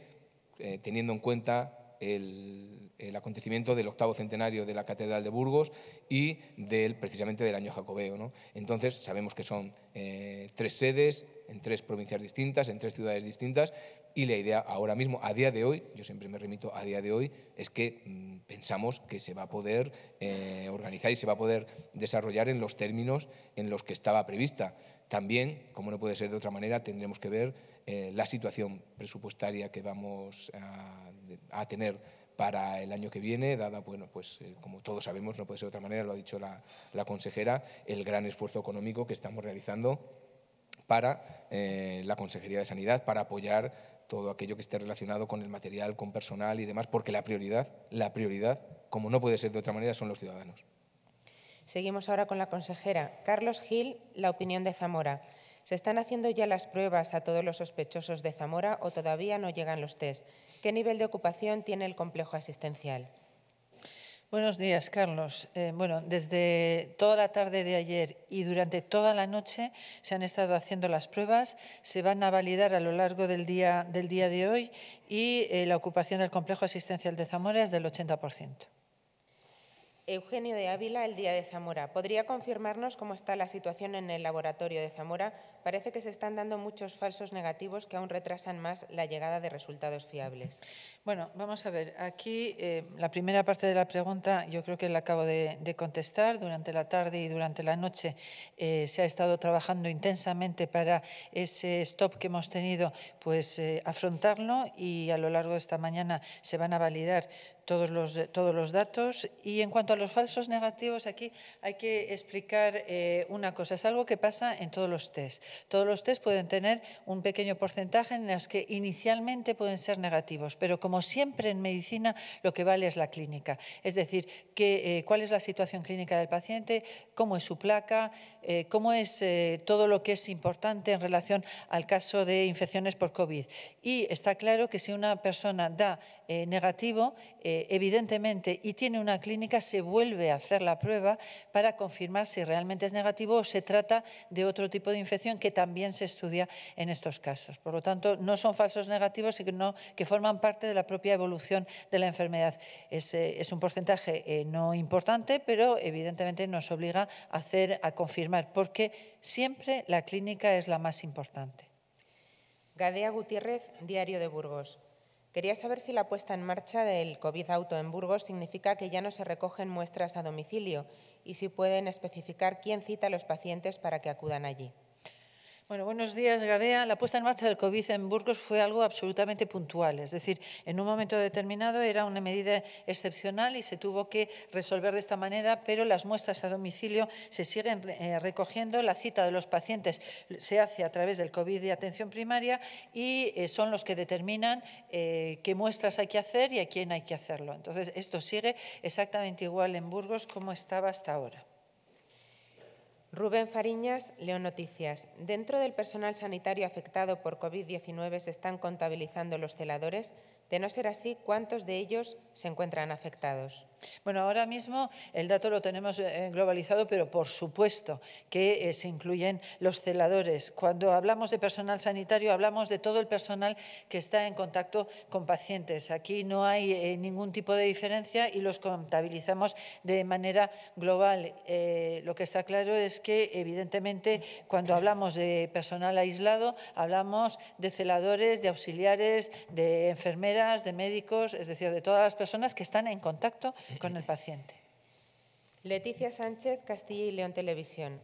Speaker 2: eh, teniendo en cuenta el, acontecimiento del octavo centenario de la Catedral de Burgos y del, precisamente del año jacobeo. ¿no? Entonces, sabemos que son eh, tres sedes, en tres provincias distintas, en tres ciudades distintas, y la idea ahora mismo, a día de hoy, yo siempre me remito a día de hoy, es que mm, pensamos que se va a poder eh, organizar y se va a poder desarrollar en los términos en los que estaba prevista. También, como no puede ser de otra manera, tendremos que ver eh, la situación presupuestaria que vamos a, tener para el año que viene, dada, bueno, pues eh, como todos sabemos, no puede ser de otra manera, lo ha dicho la consejera, el gran esfuerzo económico que estamos realizando para eh, la Consejería de Sanidad, para apoyar todo aquello que esté relacionado con el material, con personal y demás, porque la prioridad, la prioridad, como no puede ser de otra manera, son los ciudadanos.
Speaker 3: Seguimos ahora con la consejera. Carlos Gil, la opinión de Zamora. ¿Se están haciendo ya las pruebas a todos los sospechosos de Zamora o todavía no llegan los test? ¿Qué nivel de ocupación tiene el complejo asistencial?
Speaker 1: Buenos días, Carlos. Eh, bueno, desde toda la tarde de ayer y durante toda la noche se han estado haciendo las pruebas, se van a validar a lo largo del día, del día de hoy y eh, la ocupación del complejo asistencial de Zamora es del 80%.
Speaker 3: Eugenio de Ávila, el día de Zamora. ¿Podría confirmarnos cómo está la situación en el laboratorio de Zamora? Parece que se están dando muchos falsos negativos que aún retrasan más la llegada de resultados fiables. Bueno, vamos a ver. Aquí eh,
Speaker 1: la primera parte de la pregunta yo creo que la acabo de, contestar. Durante la tarde y durante la noche eh, se ha estado trabajando intensamente para ese stop que hemos tenido, pues eh, afrontarlo y a lo largo de esta mañana se van a validar todos los, todos los datos. Y en cuanto a los falsos negativos, aquí hay que explicar eh, una cosa. Es algo que pasa en todos los test. Todos los test pueden tener un pequeño porcentaje en los que inicialmente pueden ser negativos, pero como siempre en medicina lo que vale es la clínica. Es decir, eh, cuál es la situación clínica del paciente, cómo es su placa, eh, cómo es todo lo que es importante en relación al caso de infecciones por COVID. Y está claro que si una persona da eh, negativo, eh, evidentemente, y tiene una clínica, se vuelve a hacer la prueba para confirmar si realmente es negativo o se trata de otro tipo de infección que también se estudia en estos casos. Por lo tanto, no son falsos negativos, sino que forman parte de la propia evolución de la enfermedad. Es, eh, es un porcentaje no importante, pero evidentemente nos obliga a hacer, a confirmar, porque siempre la clínica es la más importante.
Speaker 3: Gadea Gutiérrez, Diario de Burgos. Quería saber si la puesta en marcha del COVID Auto en Burgos significa que ya no se recogen muestras a domicilio y si pueden especificar quién cita a
Speaker 1: los pacientes para que acudan allí buenos días, Gadea. La puesta en marcha del COVID en Burgos fue algo absolutamente puntual, es decir, en un momento determinado era una medida excepcional y se tuvo que resolver de esta manera, pero las muestras a domicilio se siguen eh, recogiendo, la cita de los pacientes se hace a través del COVID de atención primaria y eh, son los que determinan eh, qué muestras hay que hacer y a quién hay que hacerlo. Entonces, esto sigue exactamente igual en Burgos como estaba hasta ahora.
Speaker 3: Rubén Fariñas, León Noticias. Dentro del personal sanitario afectado por COVID-19 se están contabilizando los celadores. De no ser así, ¿cuántos de ellos se encuentran
Speaker 1: afectados? Bueno, ahora mismo el dato lo tenemos eh, globalizado, pero por supuesto que eh, se incluyen los celadores. Cuando hablamos de personal sanitario, hablamos de todo el personal que está en contacto con pacientes. Aquí no hay eh, ningún tipo de diferencia y los contabilizamos de manera global. lo que está claro es que, evidentemente, cuando hablamos de personal aislado, hablamos de celadores, de auxiliares, de enfermeras, de médicos, es decir, de todas las personas que están en contacto con el paciente.
Speaker 3: Leticia Sánchez, Castilla y León Televisión.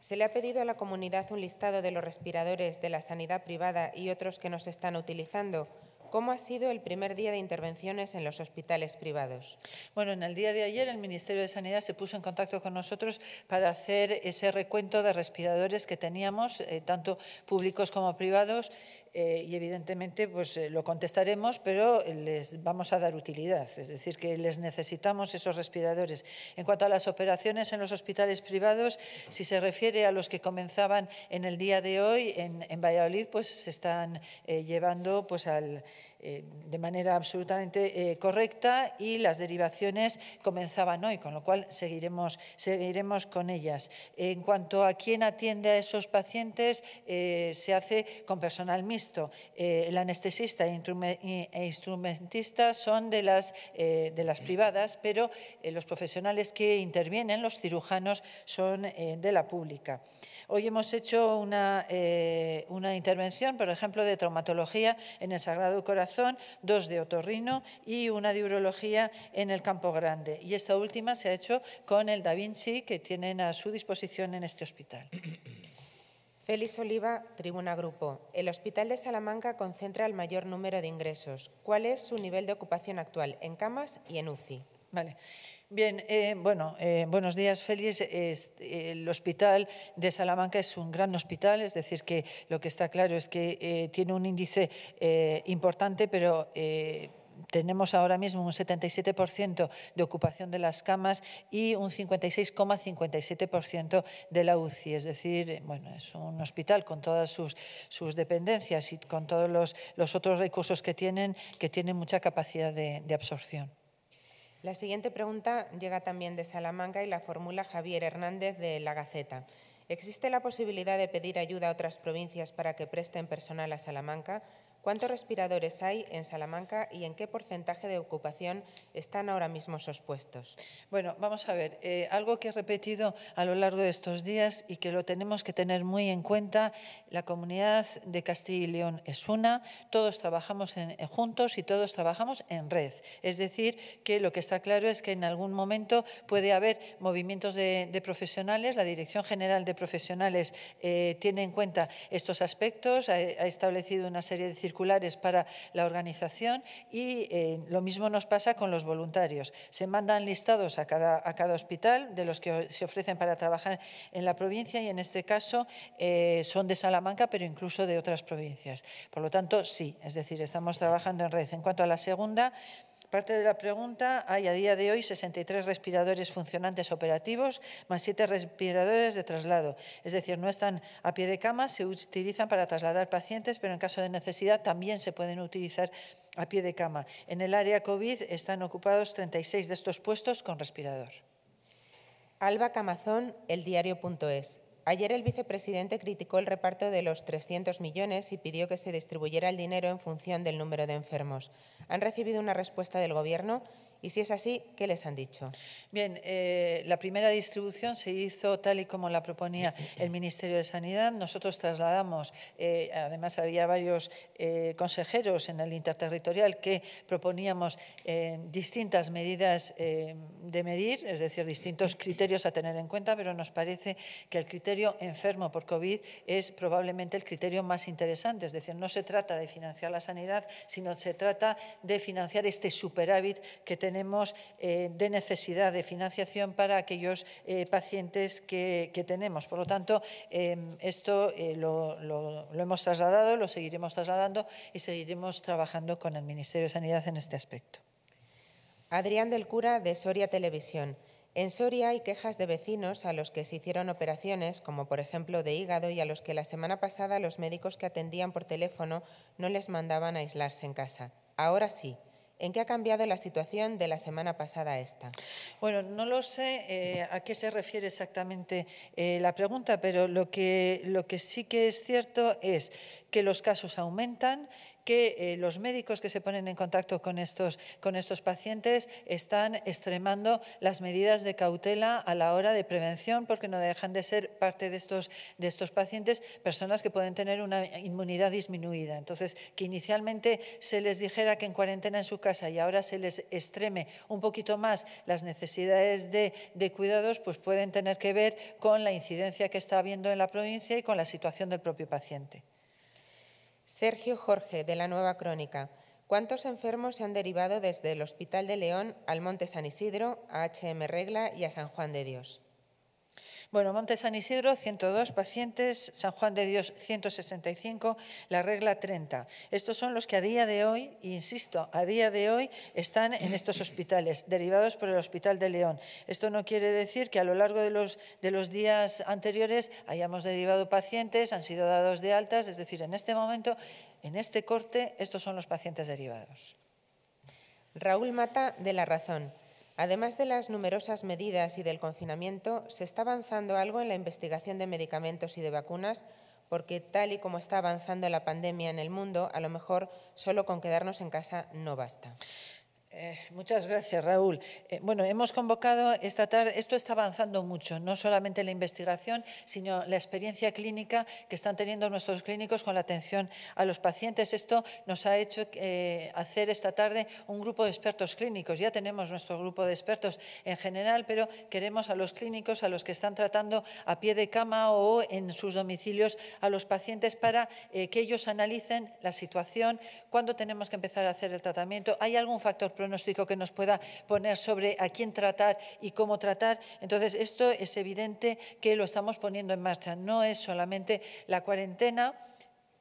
Speaker 3: Se le ha pedido a la comunidad un listado de los respiradores de la sanidad privada y otros que nos están utilizando. ¿Cómo ha sido el primer día de intervenciones en los hospitales privados?
Speaker 1: Bueno, en el día de ayer el Ministerio de Sanidad se puso en contacto con nosotros para hacer ese recuento de respiradores que teníamos, eh, tanto públicos como privados, eh, y evidentemente pues, eh, lo contestaremos, pero les vamos a dar utilidad, es decir, que les necesitamos esos respiradores. En cuanto a las operaciones en los hospitales privados, si se refiere a los que comenzaban en el día de hoy en, Valladolid, pues se están eh, llevando pues, al eh, de manera absolutamente eh, correcta y las derivaciones comenzaban hoy, con lo cual seguiremos, con ellas. En cuanto a quién atiende a esos pacientes, eh, se hace con personal mixto. el anestesista e, e instrumentista son de las, de las privadas, pero los profesionales que intervienen, los cirujanos, son de la pública. Hoy hemos hecho una, eh, una intervención, por ejemplo, de traumatología en el Sagrado Corazón, dos de otorrino y una de urología en el Campo Grande. Y esta última se ha hecho con el Da Vinci que tienen a su disposición en este hospital. Félix Oliva, Tribuna Grupo. El Hospital de Salamanca
Speaker 3: concentra el mayor número de ingresos. ¿Cuál es su nivel de ocupación actual en camas y en UCI?
Speaker 1: Vale. Bien, eh, bueno, eh, buenos días, Félix. Eh, el hospital de Salamanca es un gran hospital, es decir, que lo que está claro es que tiene un índice importante, pero tenemos ahora mismo un 77% de ocupación de las camas y un 56,57% de la UCI. Es decir, bueno, es un hospital con todas sus, dependencias y con todos los, otros recursos que tienen, que tienen mucha capacidad de absorción.
Speaker 3: La siguiente pregunta llega también de Salamanca y la formula Javier Hernández de La Gaceta. ¿Existe la posibilidad de pedir ayuda a otras provincias para que presten personal a Salamanca? ¿Cuántos respiradores hay en Salamanca y en qué porcentaje de ocupación están ahora mismo esos puestos?
Speaker 1: Bueno, vamos a ver, eh, algo que he repetido a lo largo de estos días y que lo tenemos que tener muy en cuenta, la comunidad de Castilla y León es una, todos trabajamos eh, juntos y todos trabajamos en red. Es decir, que lo que está claro es que en algún momento puede haber movimientos de, profesionales, la Dirección General de Profesionales eh, tiene en cuenta estos aspectos, ha, ha establecido una serie de circunstancias para la organización y eh, lo mismo nos pasa con los voluntarios. Se mandan listados a cada, a cada hospital de los que se ofrecen para trabajar en la provincia y en este caso eh, son de Salamanca, pero incluso de otras provincias. Por lo tanto, sí, es decir, estamos trabajando en red. En cuanto a la segunda, Parte de la pregunta, hay a día de hoy 63 respiradores funcionantes operativos más 7 respiradores de traslado. Es decir, no están a pie de cama, se utilizan para trasladar pacientes, pero en caso de necesidad también se pueden utilizar a pie de cama. En el área COVID están ocupados 36 de estos puestos con respirador. Alba Camazón, eldiario.es.
Speaker 3: Ayer el vicepresidente criticó el reparto de los 300 millones y pidió que se distribuyera el dinero en función del número de enfermos. ¿Han recibido una respuesta del Gobierno? Y si es así,
Speaker 1: ¿qué les han dicho? Bien, eh, la primera distribución se hizo tal y como la proponía el Ministerio de Sanidad. Nosotros trasladamos, eh, además había varios eh, consejeros en el interterritorial que proponíamos distintas medidas de medir, es decir, distintos criterios a tener en cuenta, pero nos parece que el criterio enfermo por COVID es probablemente el criterio más interesante. Es decir, no se trata de financiar la sanidad, sino se trata de financiar este superávit que tenemos tenemos eh, de necesidad de financiación para aquellos eh, pacientes que, tenemos. Por lo tanto, em, esto eh, lo, hemos trasladado, lo seguiremos trasladando y seguiremos trabajando con el Ministerio de Sanidad en este aspecto. Adrián del
Speaker 3: Cura, de Soria Televisión. En Soria hay quejas de vecinos a los que se hicieron operaciones, como por ejemplo de hígado, y a los que la semana pasada los médicos que atendían por teléfono no les mandaban a aislarse en casa. Ahora sí, ¿En qué ha cambiado la situación de la semana
Speaker 1: pasada esta? Bueno, no lo sé eh, a qué se refiere exactamente eh, la pregunta, pero lo que sí que es cierto es que los casos aumentan que eh, los médicos que se ponen en contacto con estos, con estos pacientes están extremando las medidas de cautela a la hora de prevención porque no dejan de ser parte de estos, de estos pacientes personas que pueden tener una inmunidad disminuida. Entonces, que inicialmente se les dijera que en cuarentena en su casa y ahora se les extreme un poquito más las necesidades de, de cuidados, pues pueden tener que ver con la incidencia que está habiendo en la provincia y con la situación del propio paciente. Sergio Jorge,
Speaker 3: de la Nueva Crónica. ¿Cuántos enfermos se han derivado desde el Hospital de León al Monte
Speaker 1: San Isidro, a HM Regla y a San Juan de Dios? Bueno, Monte San Isidro, 102 pacientes, San Juan de Dios, 165, la regla 30. Estos son los que a día de hoy, insisto, a día de hoy están en estos hospitales, derivados por el Hospital de León. Esto no quiere decir que a lo largo de los, de los días anteriores hayamos derivado pacientes, han sido dados de altas, es decir, en este momento, en este corte, estos son los pacientes derivados. Raúl Mata, de La Razón.
Speaker 3: Además de las numerosas medidas y del confinamiento, se está avanzando algo en la investigación de medicamentos y de vacunas, porque tal y como está avanzando la pandemia en el mundo, a lo
Speaker 1: mejor solo con quedarnos en casa no basta. Eh, muchas gracias, Raúl. Eh, bueno, hemos convocado esta tarde, esto está avanzando mucho, no solamente la investigación, sino la experiencia clínica que están teniendo nuestros clínicos con la atención a los pacientes. Esto nos ha hecho eh, hacer esta tarde un grupo de expertos clínicos. Ya tenemos nuestro grupo de expertos en general, pero queremos a los clínicos, a los que están tratando a pie de cama o en sus domicilios a los pacientes para que ellos analicen la situación, cuándo tenemos que empezar a hacer el tratamiento, hay algún factor pronóstico que nos pueda poner sobre a quién tratar y cómo tratar. Entonces, esto es evidente que lo estamos poniendo en marcha. No es solamente la cuarentena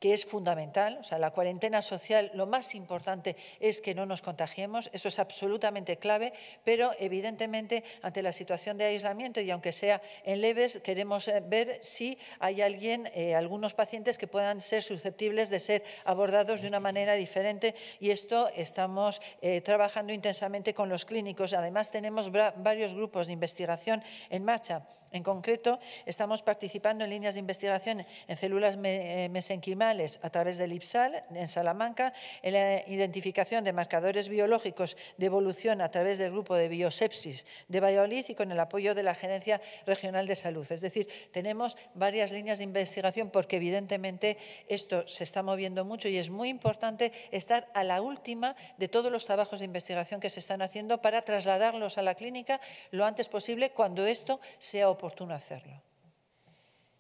Speaker 1: que es fundamental, o sea, la cuarentena social, lo más importante es que no nos contagiemos, eso es absolutamente clave, pero evidentemente ante la situación de aislamiento y aunque sea en leves, queremos eh, ver si hay alguien, eh, algunos pacientes que puedan ser susceptibles de ser abordados de una manera diferente y esto estamos eh, trabajando intensamente con los clínicos. Además, tenemos varios grupos de investigación en marcha en concreto, estamos participando en líneas de investigación en células eh, mesenquimales a través del IPSAL en Salamanca, en la identificación de marcadores biológicos de evolución a través del grupo de biosepsis de Valladolid y con el apoyo de la Gerencia Regional de Salud. Es decir, tenemos varias líneas de investigación porque evidentemente esto se está moviendo mucho y es muy importante estar a la última de todos los trabajos de investigación que se están haciendo para trasladarlos a la clínica lo antes posible cuando esto sea oportuno oportuno hacerlo.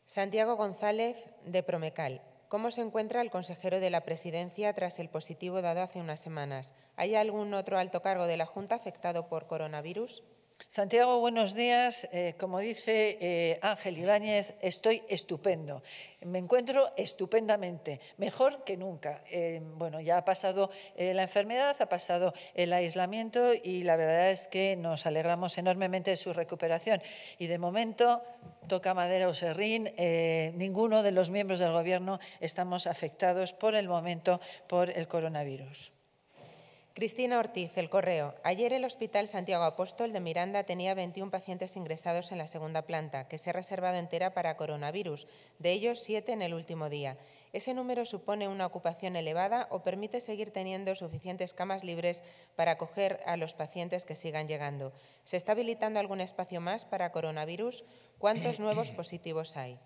Speaker 3: Santiago González, de Promecal. ¿Cómo se encuentra el consejero de la Presidencia tras el positivo dado hace unas semanas? ¿Hay algún otro alto cargo de la Junta afectado por
Speaker 1: coronavirus? Santiago, buenos días. Eh, como dice eh, Ángel Ibáñez, estoy estupendo. Me encuentro estupendamente, mejor que nunca. Eh, bueno, ya ha pasado la enfermedad, ha pasado el aislamiento y la verdad es que nos alegramos enormemente de su recuperación. Y de momento, toca madera o serrín, ninguno de los miembros del Gobierno estamos afectados por el momento por el coronavirus. Cristina Ortiz, El Correo. Ayer el Hospital Santiago
Speaker 3: Apóstol de Miranda tenía 21 pacientes ingresados en la segunda planta, que se ha reservado entera para coronavirus, de ellos siete en el último día. Ese número supone una ocupación elevada o permite seguir teniendo suficientes camas libres para acoger a los pacientes que sigan llegando. ¿Se está habilitando algún espacio más para coronavirus? ¿Cuántos nuevos positivos
Speaker 1: hay?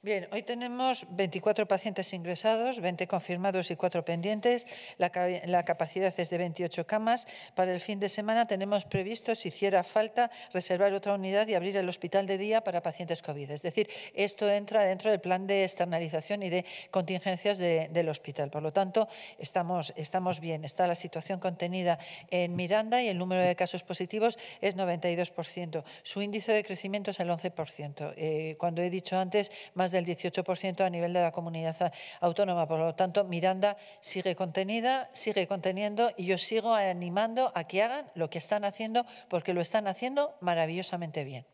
Speaker 1: Bien, hoy tenemos 24 pacientes ingresados, 20 confirmados y 4 pendientes. La, capacidad es de 28 camas. Para el fin de semana tenemos previsto, si hiciera falta, reservar otra unidad y abrir el hospital de día para pacientes COVID. Es decir, esto entra dentro del plan de externalización y de contingencias del hospital. Por lo tanto, estamos, estamos bien. Está la situación contenida en Miranda y el número de casos positivos es 92%. Su índice de crecimiento es el 11%. Eh, cuando he dicho antes, más del 18% a nivel de la comunidad autónoma. Por lo tanto, Miranda sigue contenida, sigue conteniendo y yo sigo animando a que hagan lo que están haciendo porque lo están haciendo maravillosamente bien.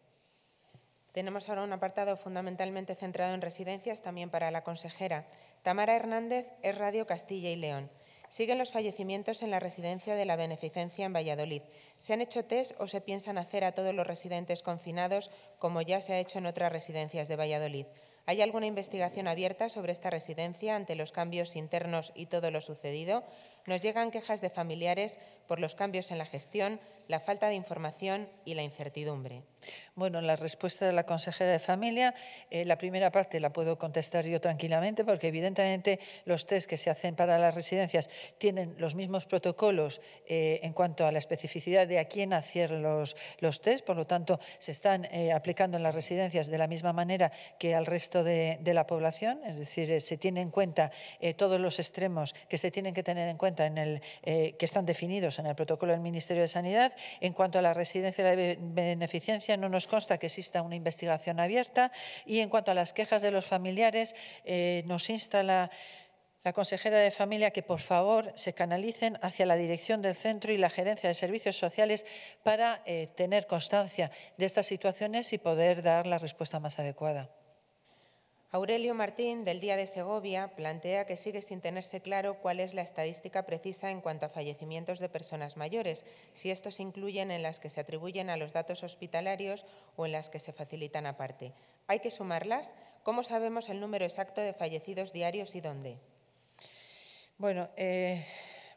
Speaker 3: Tenemos ahora un apartado fundamentalmente centrado en residencias, también para la consejera. Tamara Hernández es Radio Castilla y León. Siguen los fallecimientos en la residencia de la Beneficencia en Valladolid. ¿Se han hecho test o se piensan hacer a todos los residentes confinados como ya se ha hecho en otras residencias de Valladolid? ¿Hay alguna investigación abierta sobre esta residencia ante los cambios internos y todo lo sucedido? nos llegan quejas de familiares por los cambios en la gestión, la falta de
Speaker 1: información y la incertidumbre. Bueno, la respuesta de la consejera de familia, eh, la primera parte la puedo contestar yo tranquilamente porque evidentemente los test que se hacen para las residencias tienen los mismos protocolos eh, en cuanto a la especificidad de a quién hacer los, los test, por lo tanto se están eh, aplicando en las residencias de la misma manera que al resto de, de la población, es decir, se tiene en cuenta todos los extremos que se tienen que tener en cuenta eh, que están definidos en el protocolo del Ministerio de Sanidad. En cuanto a la residencia de la beneficencia, no nos consta que exista una investigación abierta. Y en cuanto a las quejas de los familiares, eh, nos insta la consejera de familia que por favor se canalicen hacia la dirección del centro y la gerencia de servicios sociales para eh, tener constancia de estas situaciones y poder dar la respuesta más adecuada.
Speaker 3: Aurelio Martín, del Día de Segovia, plantea que sigue sin tenerse claro cuál es la estadística precisa en cuanto a fallecimientos de personas mayores, si estos incluyen en las que se atribuyen a los datos hospitalarios o en las que se facilitan aparte. ¿Hay que sumarlas? ¿Cómo sabemos el número exacto de fallecidos diarios y dónde?
Speaker 1: Bueno, eh,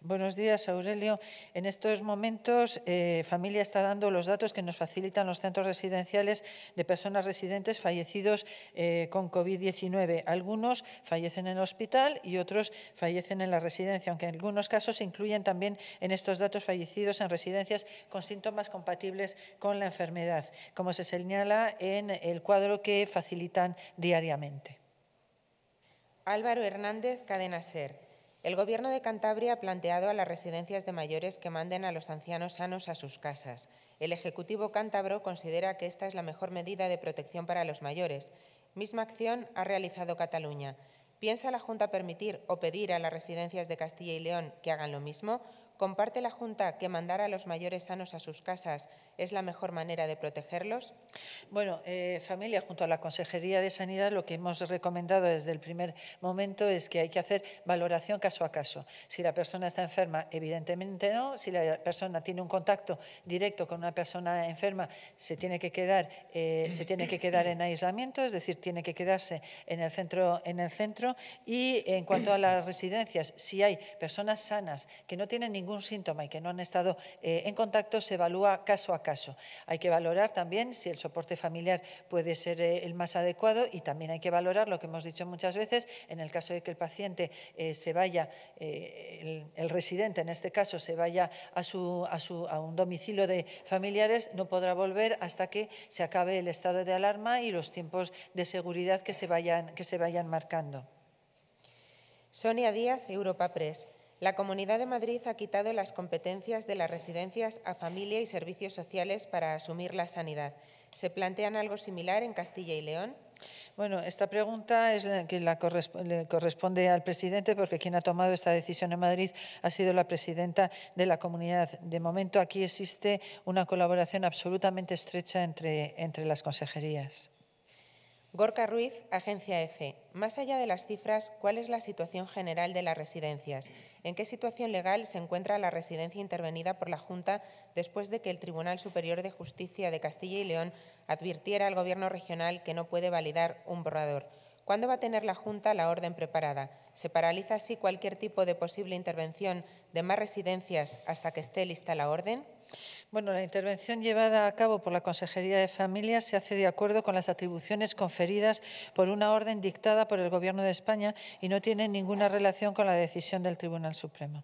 Speaker 1: Buenos días, Aurelio. En estos momentos, eh, Familia está dando los datos que nos facilitan los centros residenciales de personas residentes fallecidos eh, con COVID-19. Algunos fallecen en el hospital y otros fallecen en la residencia, aunque en algunos casos se incluyen también en estos datos fallecidos en residencias con síntomas compatibles con la enfermedad, como se señala en el cuadro que facilitan diariamente.
Speaker 3: Álvaro Hernández, Cadena Ser. El Gobierno de Cantabria ha planteado a las residencias de mayores que manden a los ancianos sanos a sus casas. El Ejecutivo cántabro considera que esta es la mejor medida de protección para los mayores. Misma acción ha realizado Cataluña. ¿Piensa la Junta permitir o pedir a las residencias de Castilla y León que hagan lo mismo? ¿Comparte la Junta que mandar a los mayores sanos a sus casas
Speaker 1: es la mejor manera de protegerlos? Bueno, eh, familia, junto a la Consejería de Sanidad, lo que hemos recomendado desde el primer momento es que hay que hacer valoración caso a caso. Si la persona está enferma, evidentemente no. Si la persona tiene un contacto directo con una persona enferma, se tiene que quedar, eh, se tiene que quedar en aislamiento, es decir, tiene que quedarse en el centro. En el centro. Y en cuanto a las residencias, si hay personas sanas que no tienen ningún síntoma y que no han estado eh, en contacto se evalúa caso a caso. Hay que valorar también si el soporte familiar puede ser eh, el más adecuado y también hay que valorar lo que hemos dicho muchas veces en el caso de que el paciente eh, se vaya, el, el, residente en este caso se vaya a, su, a, su, a un domicilio de familiares, no podrá volver hasta que se acabe el estado de alarma y los tiempos de seguridad que se vayan, que se vayan marcando. Sonia Díaz, Europa Press.
Speaker 3: La Comunidad de Madrid ha quitado las competencias de las residencias a familia y servicios sociales para asumir la sanidad. ¿Se plantean algo similar en Castilla y León?
Speaker 1: Bueno, esta pregunta es que le corresponde al presidente porque quien ha tomado esta decisión en Madrid ha sido la presidenta de la comunidad. De momento aquí existe una colaboración absolutamente estrecha entre, entre las consejerías.
Speaker 3: Gorka Ruiz, Agencia EFE. Más allá de las cifras, ¿cuál es la situación general de las residencias? en qué situación legal se encuentra la residencia intervenida por la Junta después de que el Tribunal Superior de Justicia de Castilla y León advirtiera al Gobierno regional que no puede validar un borrador. ¿Cuándo va a tener la Junta la orden preparada? ¿Se paraliza así cualquier tipo de posible
Speaker 1: intervención de más residencias hasta que esté lista la orden? Bueno, la intervención llevada a cabo por la Consejería de Familias se hace de acuerdo con las atribuciones conferidas por una orden dictada por el Gobierno de España y no tiene ninguna relación con la decisión del Tribunal Supremo.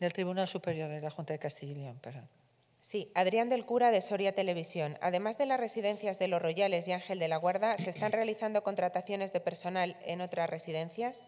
Speaker 1: Del Tribunal Superior de la Junta de Castilla y León, perdón.
Speaker 3: Sí, Adrián del Cura de Soria Televisión. Además de las residencias de Los Royales y Ángel de la Guarda,
Speaker 1: ¿se están realizando contrataciones de personal en otras residencias?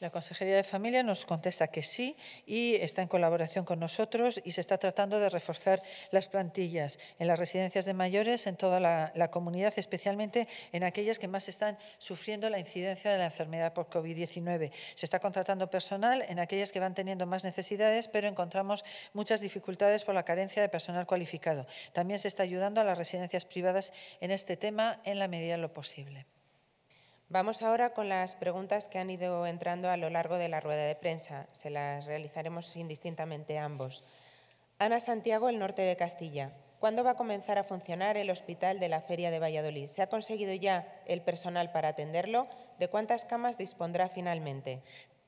Speaker 1: La Consejería de Familia nos contesta que sí y está en colaboración con nosotros y se está tratando de reforzar las plantillas en las residencias de mayores, en toda la, comunidad, especialmente en aquellas que más están sufriendo la incidencia de la enfermedad por COVID-19. Se está contratando personal en aquellas que van teniendo más necesidades, pero encontramos muchas dificultades por la carencia de personal cualificado. También se está ayudando a las residencias privadas en este tema en la medida de lo posible.
Speaker 3: Vamos ahora con las preguntas que han ido entrando a lo largo de la rueda de prensa. Se las realizaremos indistintamente ambos. Ana Santiago, el norte de Castilla. ¿Cuándo va a comenzar a funcionar el hospital de la Feria de Valladolid? ¿Se ha conseguido ya el personal para atenderlo? ¿De cuántas camas dispondrá finalmente?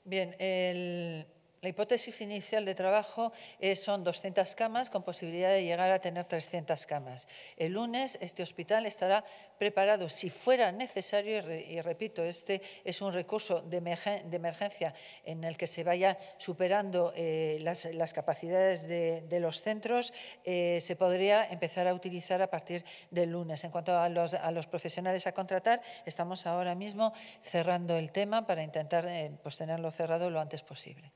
Speaker 3: Bien,
Speaker 1: el, la hipótesis inicial de trabajo son 200 camas con posibilidad de llegar a tener 300 camas. El lunes este hospital estará preparado si fuera necesario, y repito, este es un recurso de emergencia en el que se vaya superando eh, las, capacidades de, los centros, eh, se podría empezar a utilizar a partir del lunes. En cuanto a los, profesionales a contratar, estamos ahora mismo cerrando el tema para intentar eh, pues, tenerlo cerrado lo antes posible.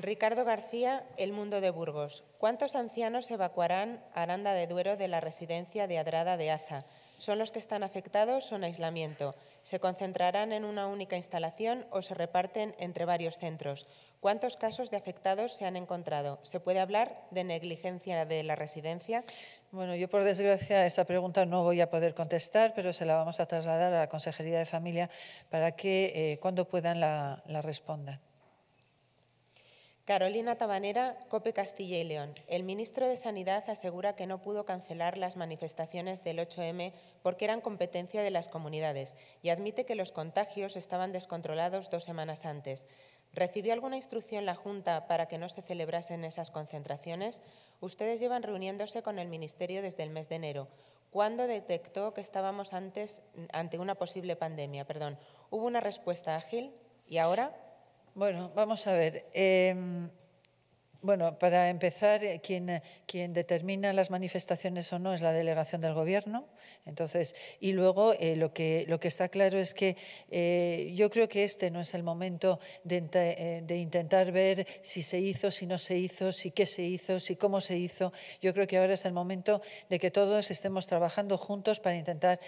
Speaker 3: Ricardo García, El Mundo de Burgos. ¿Cuántos ancianos evacuarán Aranda de Duero de la residencia de Adrada de Aza? ¿Son los que están afectados o en aislamiento? ¿Se concentrarán en una única instalación o se reparten entre varios centros? ¿Cuántos casos de afectados se han encontrado? ¿Se puede hablar de negligencia de la
Speaker 1: residencia? Bueno, yo por desgracia esa pregunta no voy a poder contestar, pero se la vamos a trasladar a la Consejería de Familia para que eh, cuando puedan la, la respondan.
Speaker 3: Carolina Tabanera, COPE Castilla y León. El ministro de Sanidad asegura que no pudo cancelar las manifestaciones del 8M porque eran competencia de las comunidades y admite que los contagios estaban descontrolados dos semanas antes. ¿Recibió alguna instrucción la Junta para que no se celebrasen esas concentraciones? Ustedes llevan reuniéndose con el Ministerio desde el mes de enero. ¿Cuándo detectó que estábamos ante una posible pandemia? Perdón. ¿Hubo una respuesta ágil?
Speaker 1: ¿Y ahora? Bueno, vamos a ver. Em, bueno, para empezar, eh, eh, quien, determina las manifestaciones o no es la delegación del Gobierno. Entonces, y luego eh, lo, que, está claro es que yo creo que este no es el momento de, intentar ver si se hizo, si no se hizo, si qué se hizo, si cómo se hizo. Yo creo que ahora es el momento de que todos estemos trabajando juntos para intentar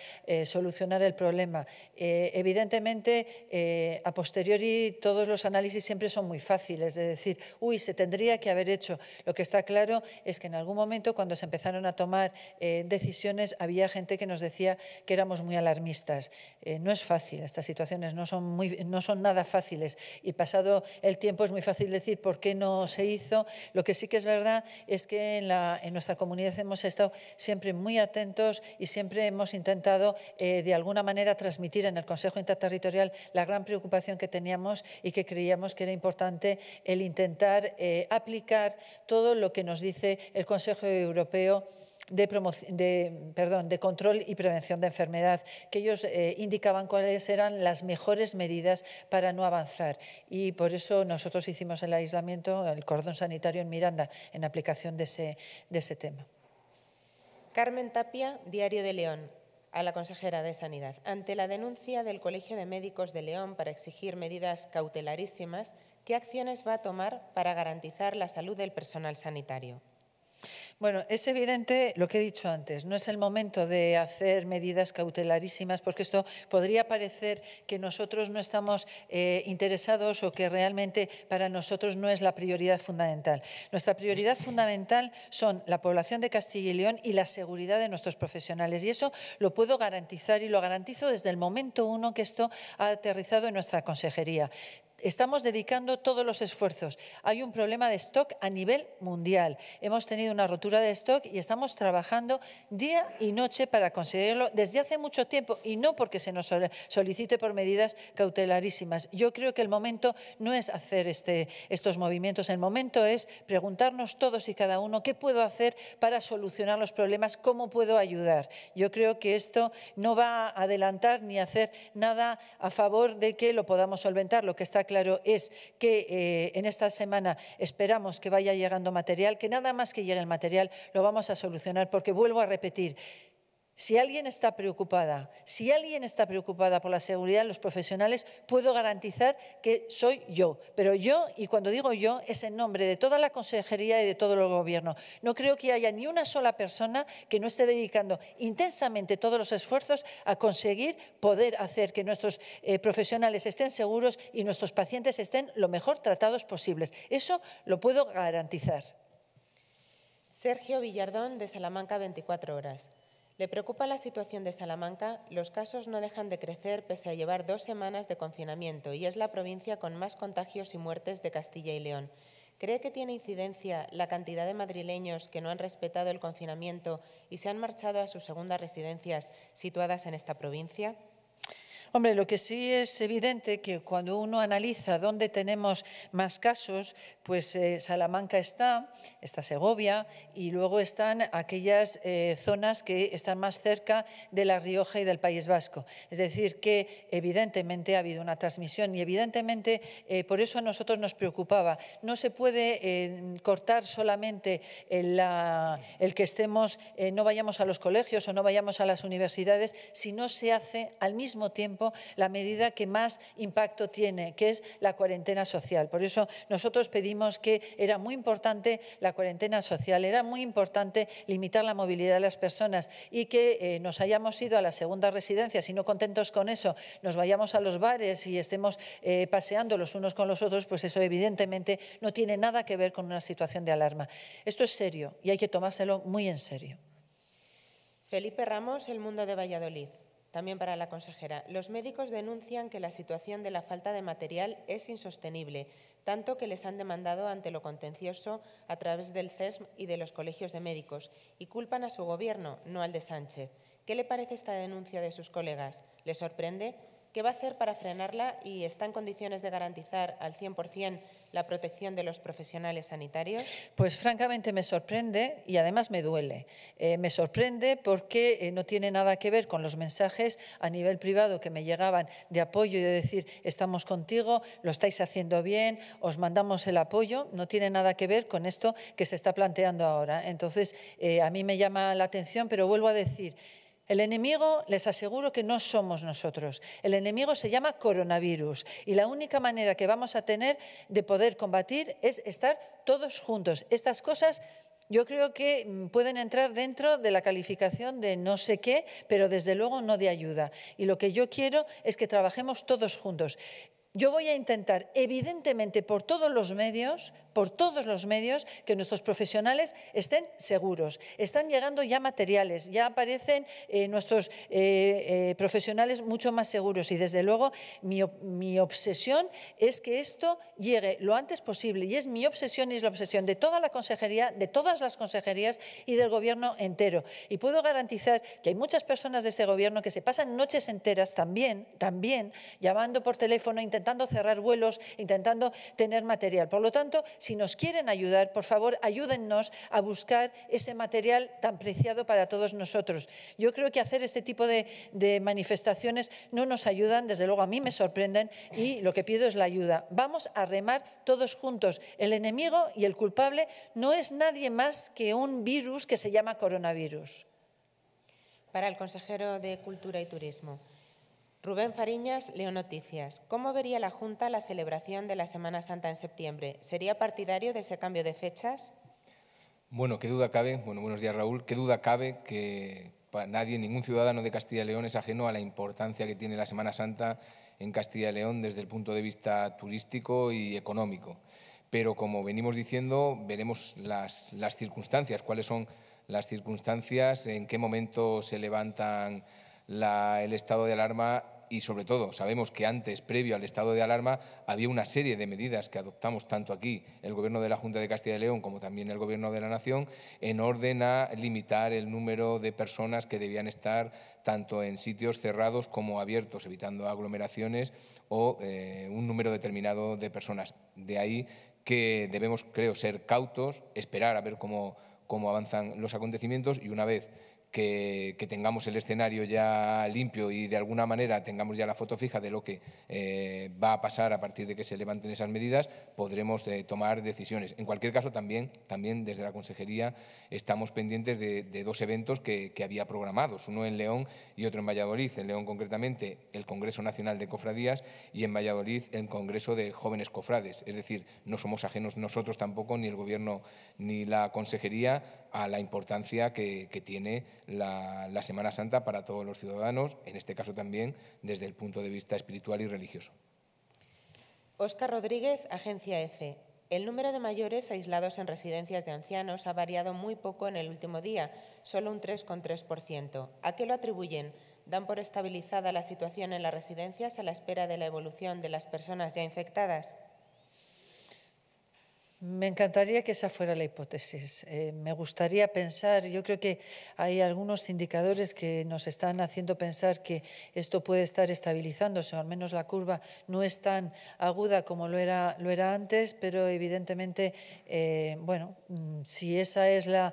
Speaker 1: solucionar el problema. evidentemente, a posteriori, todos los análisis siempre son muy fáciles, de decir, uy, se tendría que haber hecho. Lo que está claro es que en algún momento, cuando se empezaron a tomar eh, decisiones, había gente que nos decía que éramos muy alarmistas. Eh, no es fácil, estas situaciones no son, muy, no son nada fáciles. Y pasado el tiempo es muy fácil decir por qué no se hizo. Lo que sí que es verdad es que en, la, en nuestra comunidad hemos estado siempre muy atentos y siempre hemos intentado, eh, de alguna manera, transmitir en el Consejo Interterritorial la gran preocupación que teníamos y que creíamos que era importante el intentar aplicar aplicar todo lo que nos dice el Consejo Europeo de, de, control y prevención de enfermedad, que ellos eh, indicaban cuáles eran las mejores medidas para no avanzar. Y por eso nosotros hicimos el aislamiento, el cordón sanitario en Miranda, en aplicación de ese, de ese tema.
Speaker 3: Carmen Tapia, Diario de León a la consejera de Sanidad. Ante la denuncia del Colegio de Médicos de León para exigir medidas cautelarísimas ¿Qué acciones va a tomar para garantizar la salud del personal sanitario?
Speaker 1: Bueno, es evidente lo que he dicho antes, no es el momento de hacer medidas cautelarísimas porque esto podría parecer que nosotros no estamos eh, interesados o que realmente para nosotros no es la prioridad fundamental. Nuestra prioridad fundamental son la población de Castilla y León y la seguridad de nuestros profesionales y eso lo puedo garantizar y lo garantizo desde el momento uno que esto ha aterrizado en nuestra consejería. Estamos dedicando todos los esfuerzos. Hay un problema de stock a nivel mundial. Hemos tenido una rotura de stock y estamos trabajando día y noche para conseguirlo desde hace mucho tiempo y no porque se nos solicite por medidas cautelarísimas. Yo creo que el momento no es hacer este, estos movimientos, el momento es preguntarnos todos y cada uno qué puedo hacer para solucionar los problemas, cómo puedo ayudar. Yo creo que esto no va a adelantar ni hacer nada a favor de que lo podamos solventar. Lo que está claro es que eh, en esta semana esperamos que vaya llegando material, que nada más que llegue el material lo vamos a solucionar, porque vuelvo a repetir, si alguien está preocupada, si alguien está preocupada por la seguridad de los profesionales, puedo garantizar que soy yo. Pero yo, y cuando digo yo, es en nombre de toda la consejería y de todo el gobierno. No creo que haya ni una sola persona que no esté dedicando intensamente todos los esfuerzos a conseguir poder hacer que nuestros eh, profesionales estén seguros y nuestros pacientes estén lo mejor tratados posibles. Eso lo puedo garantizar.
Speaker 3: Sergio Villardón, de Salamanca 24 Horas. Le preocupa la situación de Salamanca, los casos no dejan de crecer pese a llevar dos semanas de confinamiento y es la provincia con más contagios y muertes de Castilla y León. ¿Cree que tiene incidencia la cantidad de madrileños que no han respetado el confinamiento y se han marchado a sus segundas residencias situadas en esta provincia?
Speaker 1: Hombre, lo que sí es evidente que cuando uno analiza dónde tenemos más casos, pues eh, Salamanca está, está Segovia y luego están aquellas eh, zonas que están más cerca de La Rioja y del País Vasco. Es decir, que evidentemente ha habido una transmisión y evidentemente eh, por eso a nosotros nos preocupaba. No se puede cortar solamente el, el que estemos, no vayamos a los colegios o no vayamos a las universidades si no se hace al mismo tiempo la medida que más impacto tiene, que es la cuarentena social. Por eso nosotros pedimos que era muy importante la cuarentena social, era muy importante limitar la movilidad de las personas y que eh, nos hayamos ido a la segunda residencia, si no contentos con eso, nos vayamos a los bares y estemos eh, paseando los unos con los otros, pues eso evidentemente no tiene nada que ver con una situación de alarma. Esto es serio y hay que tomárselo muy en serio.
Speaker 3: Felipe Ramos, El Mundo de Valladolid. También para la consejera. Los médicos denuncian que la situación de la falta de material es insostenible, tanto que les han demandado ante lo contencioso a través del CESM y de los colegios de médicos, y culpan a su gobierno, no al de Sánchez. ¿Qué le parece esta denuncia de sus colegas? ¿Le sorprende? ¿Qué va a hacer para frenarla y está en condiciones de garantizar al 100% la protección de los profesionales sanitarios?
Speaker 1: Pues francamente me sorprende y además me duele. Eh, me sorprende porque eh, no tiene nada que ver con los mensajes a nivel privado que me llegaban de apoyo y de decir estamos contigo, lo estáis haciendo bien, os mandamos el apoyo, no tiene nada que ver con esto que se está planteando ahora. Entonces, eh, a mí me llama la atención, pero vuelvo a decir, el enemigo, les aseguro que no somos nosotros. El enemigo se llama coronavirus y la única manera que vamos a tener de poder combatir es estar todos juntos. Estas cosas yo creo que mm, pueden entrar dentro de la calificación de no sé qué, pero desde luego no de ayuda. Y lo que yo quiero es que trabajemos todos juntos. Yo voy a intentar, evidentemente, por todos los medios, por todos los medios que nuestros profesionales estén seguros. Están llegando ya materiales, ya aparecen eh, nuestros eh, eh, profesionales mucho más seguros y desde luego mi, obsesión es que esto llegue lo antes posible y es mi obsesión y es la obsesión de toda la consejería, de todas las consejerías y del gobierno entero. Y puedo garantizar que hay muchas personas de este gobierno que se pasan noches enteras también, también llamando por teléfono, intentando cerrar vuelos, intentando tener material. Por lo tanto, si nos quieren ayudar, por favor, ayúdennos a buscar ese material tan preciado para todos nosotros. Yo creo que hacer este tipo de, manifestaciones no nos ayudan, desde luego a mí me sorprenden y lo que pido es la ayuda. Vamos a remar todos juntos. El enemigo y el culpable no es nadie más que un virus que se llama coronavirus. Para
Speaker 3: el consejero de Cultura y Turismo. Rubén Fariñas, Leo Noticias. ¿Cómo vería la Junta la celebración de la Semana Santa en septiembre? ¿Sería partidario de ese cambio de fechas?
Speaker 2: Bueno, qué duda cabe, bueno, buenos días Raúl, qué duda cabe que para nadie, ningún ciudadano de Castilla y León es ajeno a la importancia que tiene la Semana Santa en Castilla y León desde el punto de vista turístico y económico. Pero como venimos diciendo, veremos las, circunstancias, cuáles son las circunstancias, en qué momento se levantan el estado de alarma y sobre todo sabemos que antes, previo al estado de alarma, había una serie de medidas que adoptamos tanto aquí el Gobierno de la Junta de Castilla y León como también el Gobierno de la Nación en orden a limitar el número de personas que debían estar tanto en sitios cerrados como abiertos, evitando aglomeraciones o eh, un número determinado de personas. De ahí que debemos, creo, ser cautos, esperar a ver cómo, cómo avanzan los acontecimientos y una vez que, tengamos el escenario ya limpio y de alguna manera tengamos ya la foto fija de lo que eh, va a pasar a partir de que se levanten esas medidas, podremos eh, tomar decisiones. En cualquier caso, también, también desde la Consejería estamos pendientes de, dos eventos que, que, había programados, uno en León y otro en Valladolid. En León, concretamente, el Congreso Nacional de Cofradías y en Valladolid el Congreso de Jóvenes Cofrades. Es decir, no somos ajenos nosotros tampoco, ni el Gobierno ni la Consejería, a la importancia que, tiene la, Semana Santa para todos los ciudadanos, en este caso también desde el punto de vista espiritual y religioso.
Speaker 3: Óscar Rodríguez, Agencia EFE. El número de mayores aislados en residencias de ancianos ha variado muy poco en el último día, solo un 3,3%. ¿A qué lo atribuyen? ¿Dan por estabilizada la situación en las residencias a la espera de la evolución de las personas ya infectadas?
Speaker 1: Me encantaría que esa fuera la hipótesis. Eh, me gustaría pensar, yo creo que hay algunos indicadores que nos están haciendo pensar que esto puede estar estabilizándose, o al menos la curva no es tan aguda como lo era, lo era antes, pero evidentemente, eh, bueno, mm, si esa es la,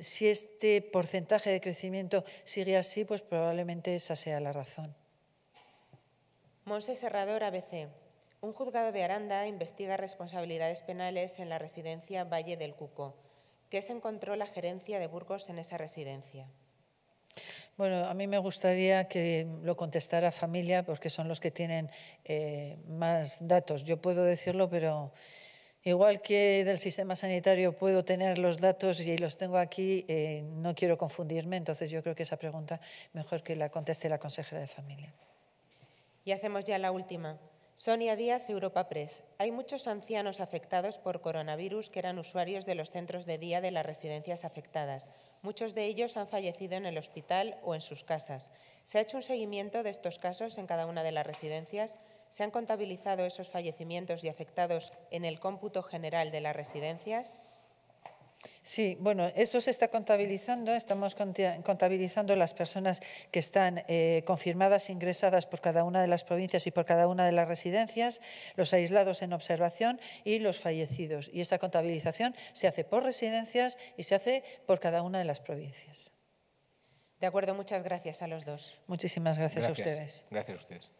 Speaker 1: si este porcentaje de crecimiento sigue así, pues probablemente esa sea la razón.
Speaker 3: Monse Serrador, ABC. Un juzgado de Aranda investiga responsabilidades penales en la residencia Valle del Cuco. ¿Qué se encontró la gerencia de Burgos en esa residencia?
Speaker 1: Bueno, a mí me gustaría que lo contestara familia porque son los que tienen eh, más datos. Yo puedo decirlo, pero igual que del sistema sanitario puedo tener los datos y los tengo aquí, eh, no quiero confundirme. Entonces yo creo que esa pregunta mejor que la conteste la consejera de familia.
Speaker 3: Y hacemos ya la última. Sonia Díaz, Europa Press. Hay muchos ancianos afectados por coronavirus que eran usuarios de los centros de día de las residencias afectadas. Muchos de ellos han fallecido en el hospital o en sus casas. Se ha hecho un seguimiento de estos casos en cada una de las residencias. Se han contabilizado esos fallecimientos y afectados en el cómputo general de las residencias.
Speaker 1: Sí, bueno, esto se está contabilizando, estamos contabilizando las personas que están eh, confirmadas, ingresadas por cada una de las provincias y por cada una de las residencias, los aislados en observación y los fallecidos. Y esta contabilización se hace por residencias y se hace por cada una de las provincias.
Speaker 3: De acuerdo, muchas gracias a los dos. Muchísimas gracias, gracias. a ustedes. Gracias
Speaker 2: a ustedes.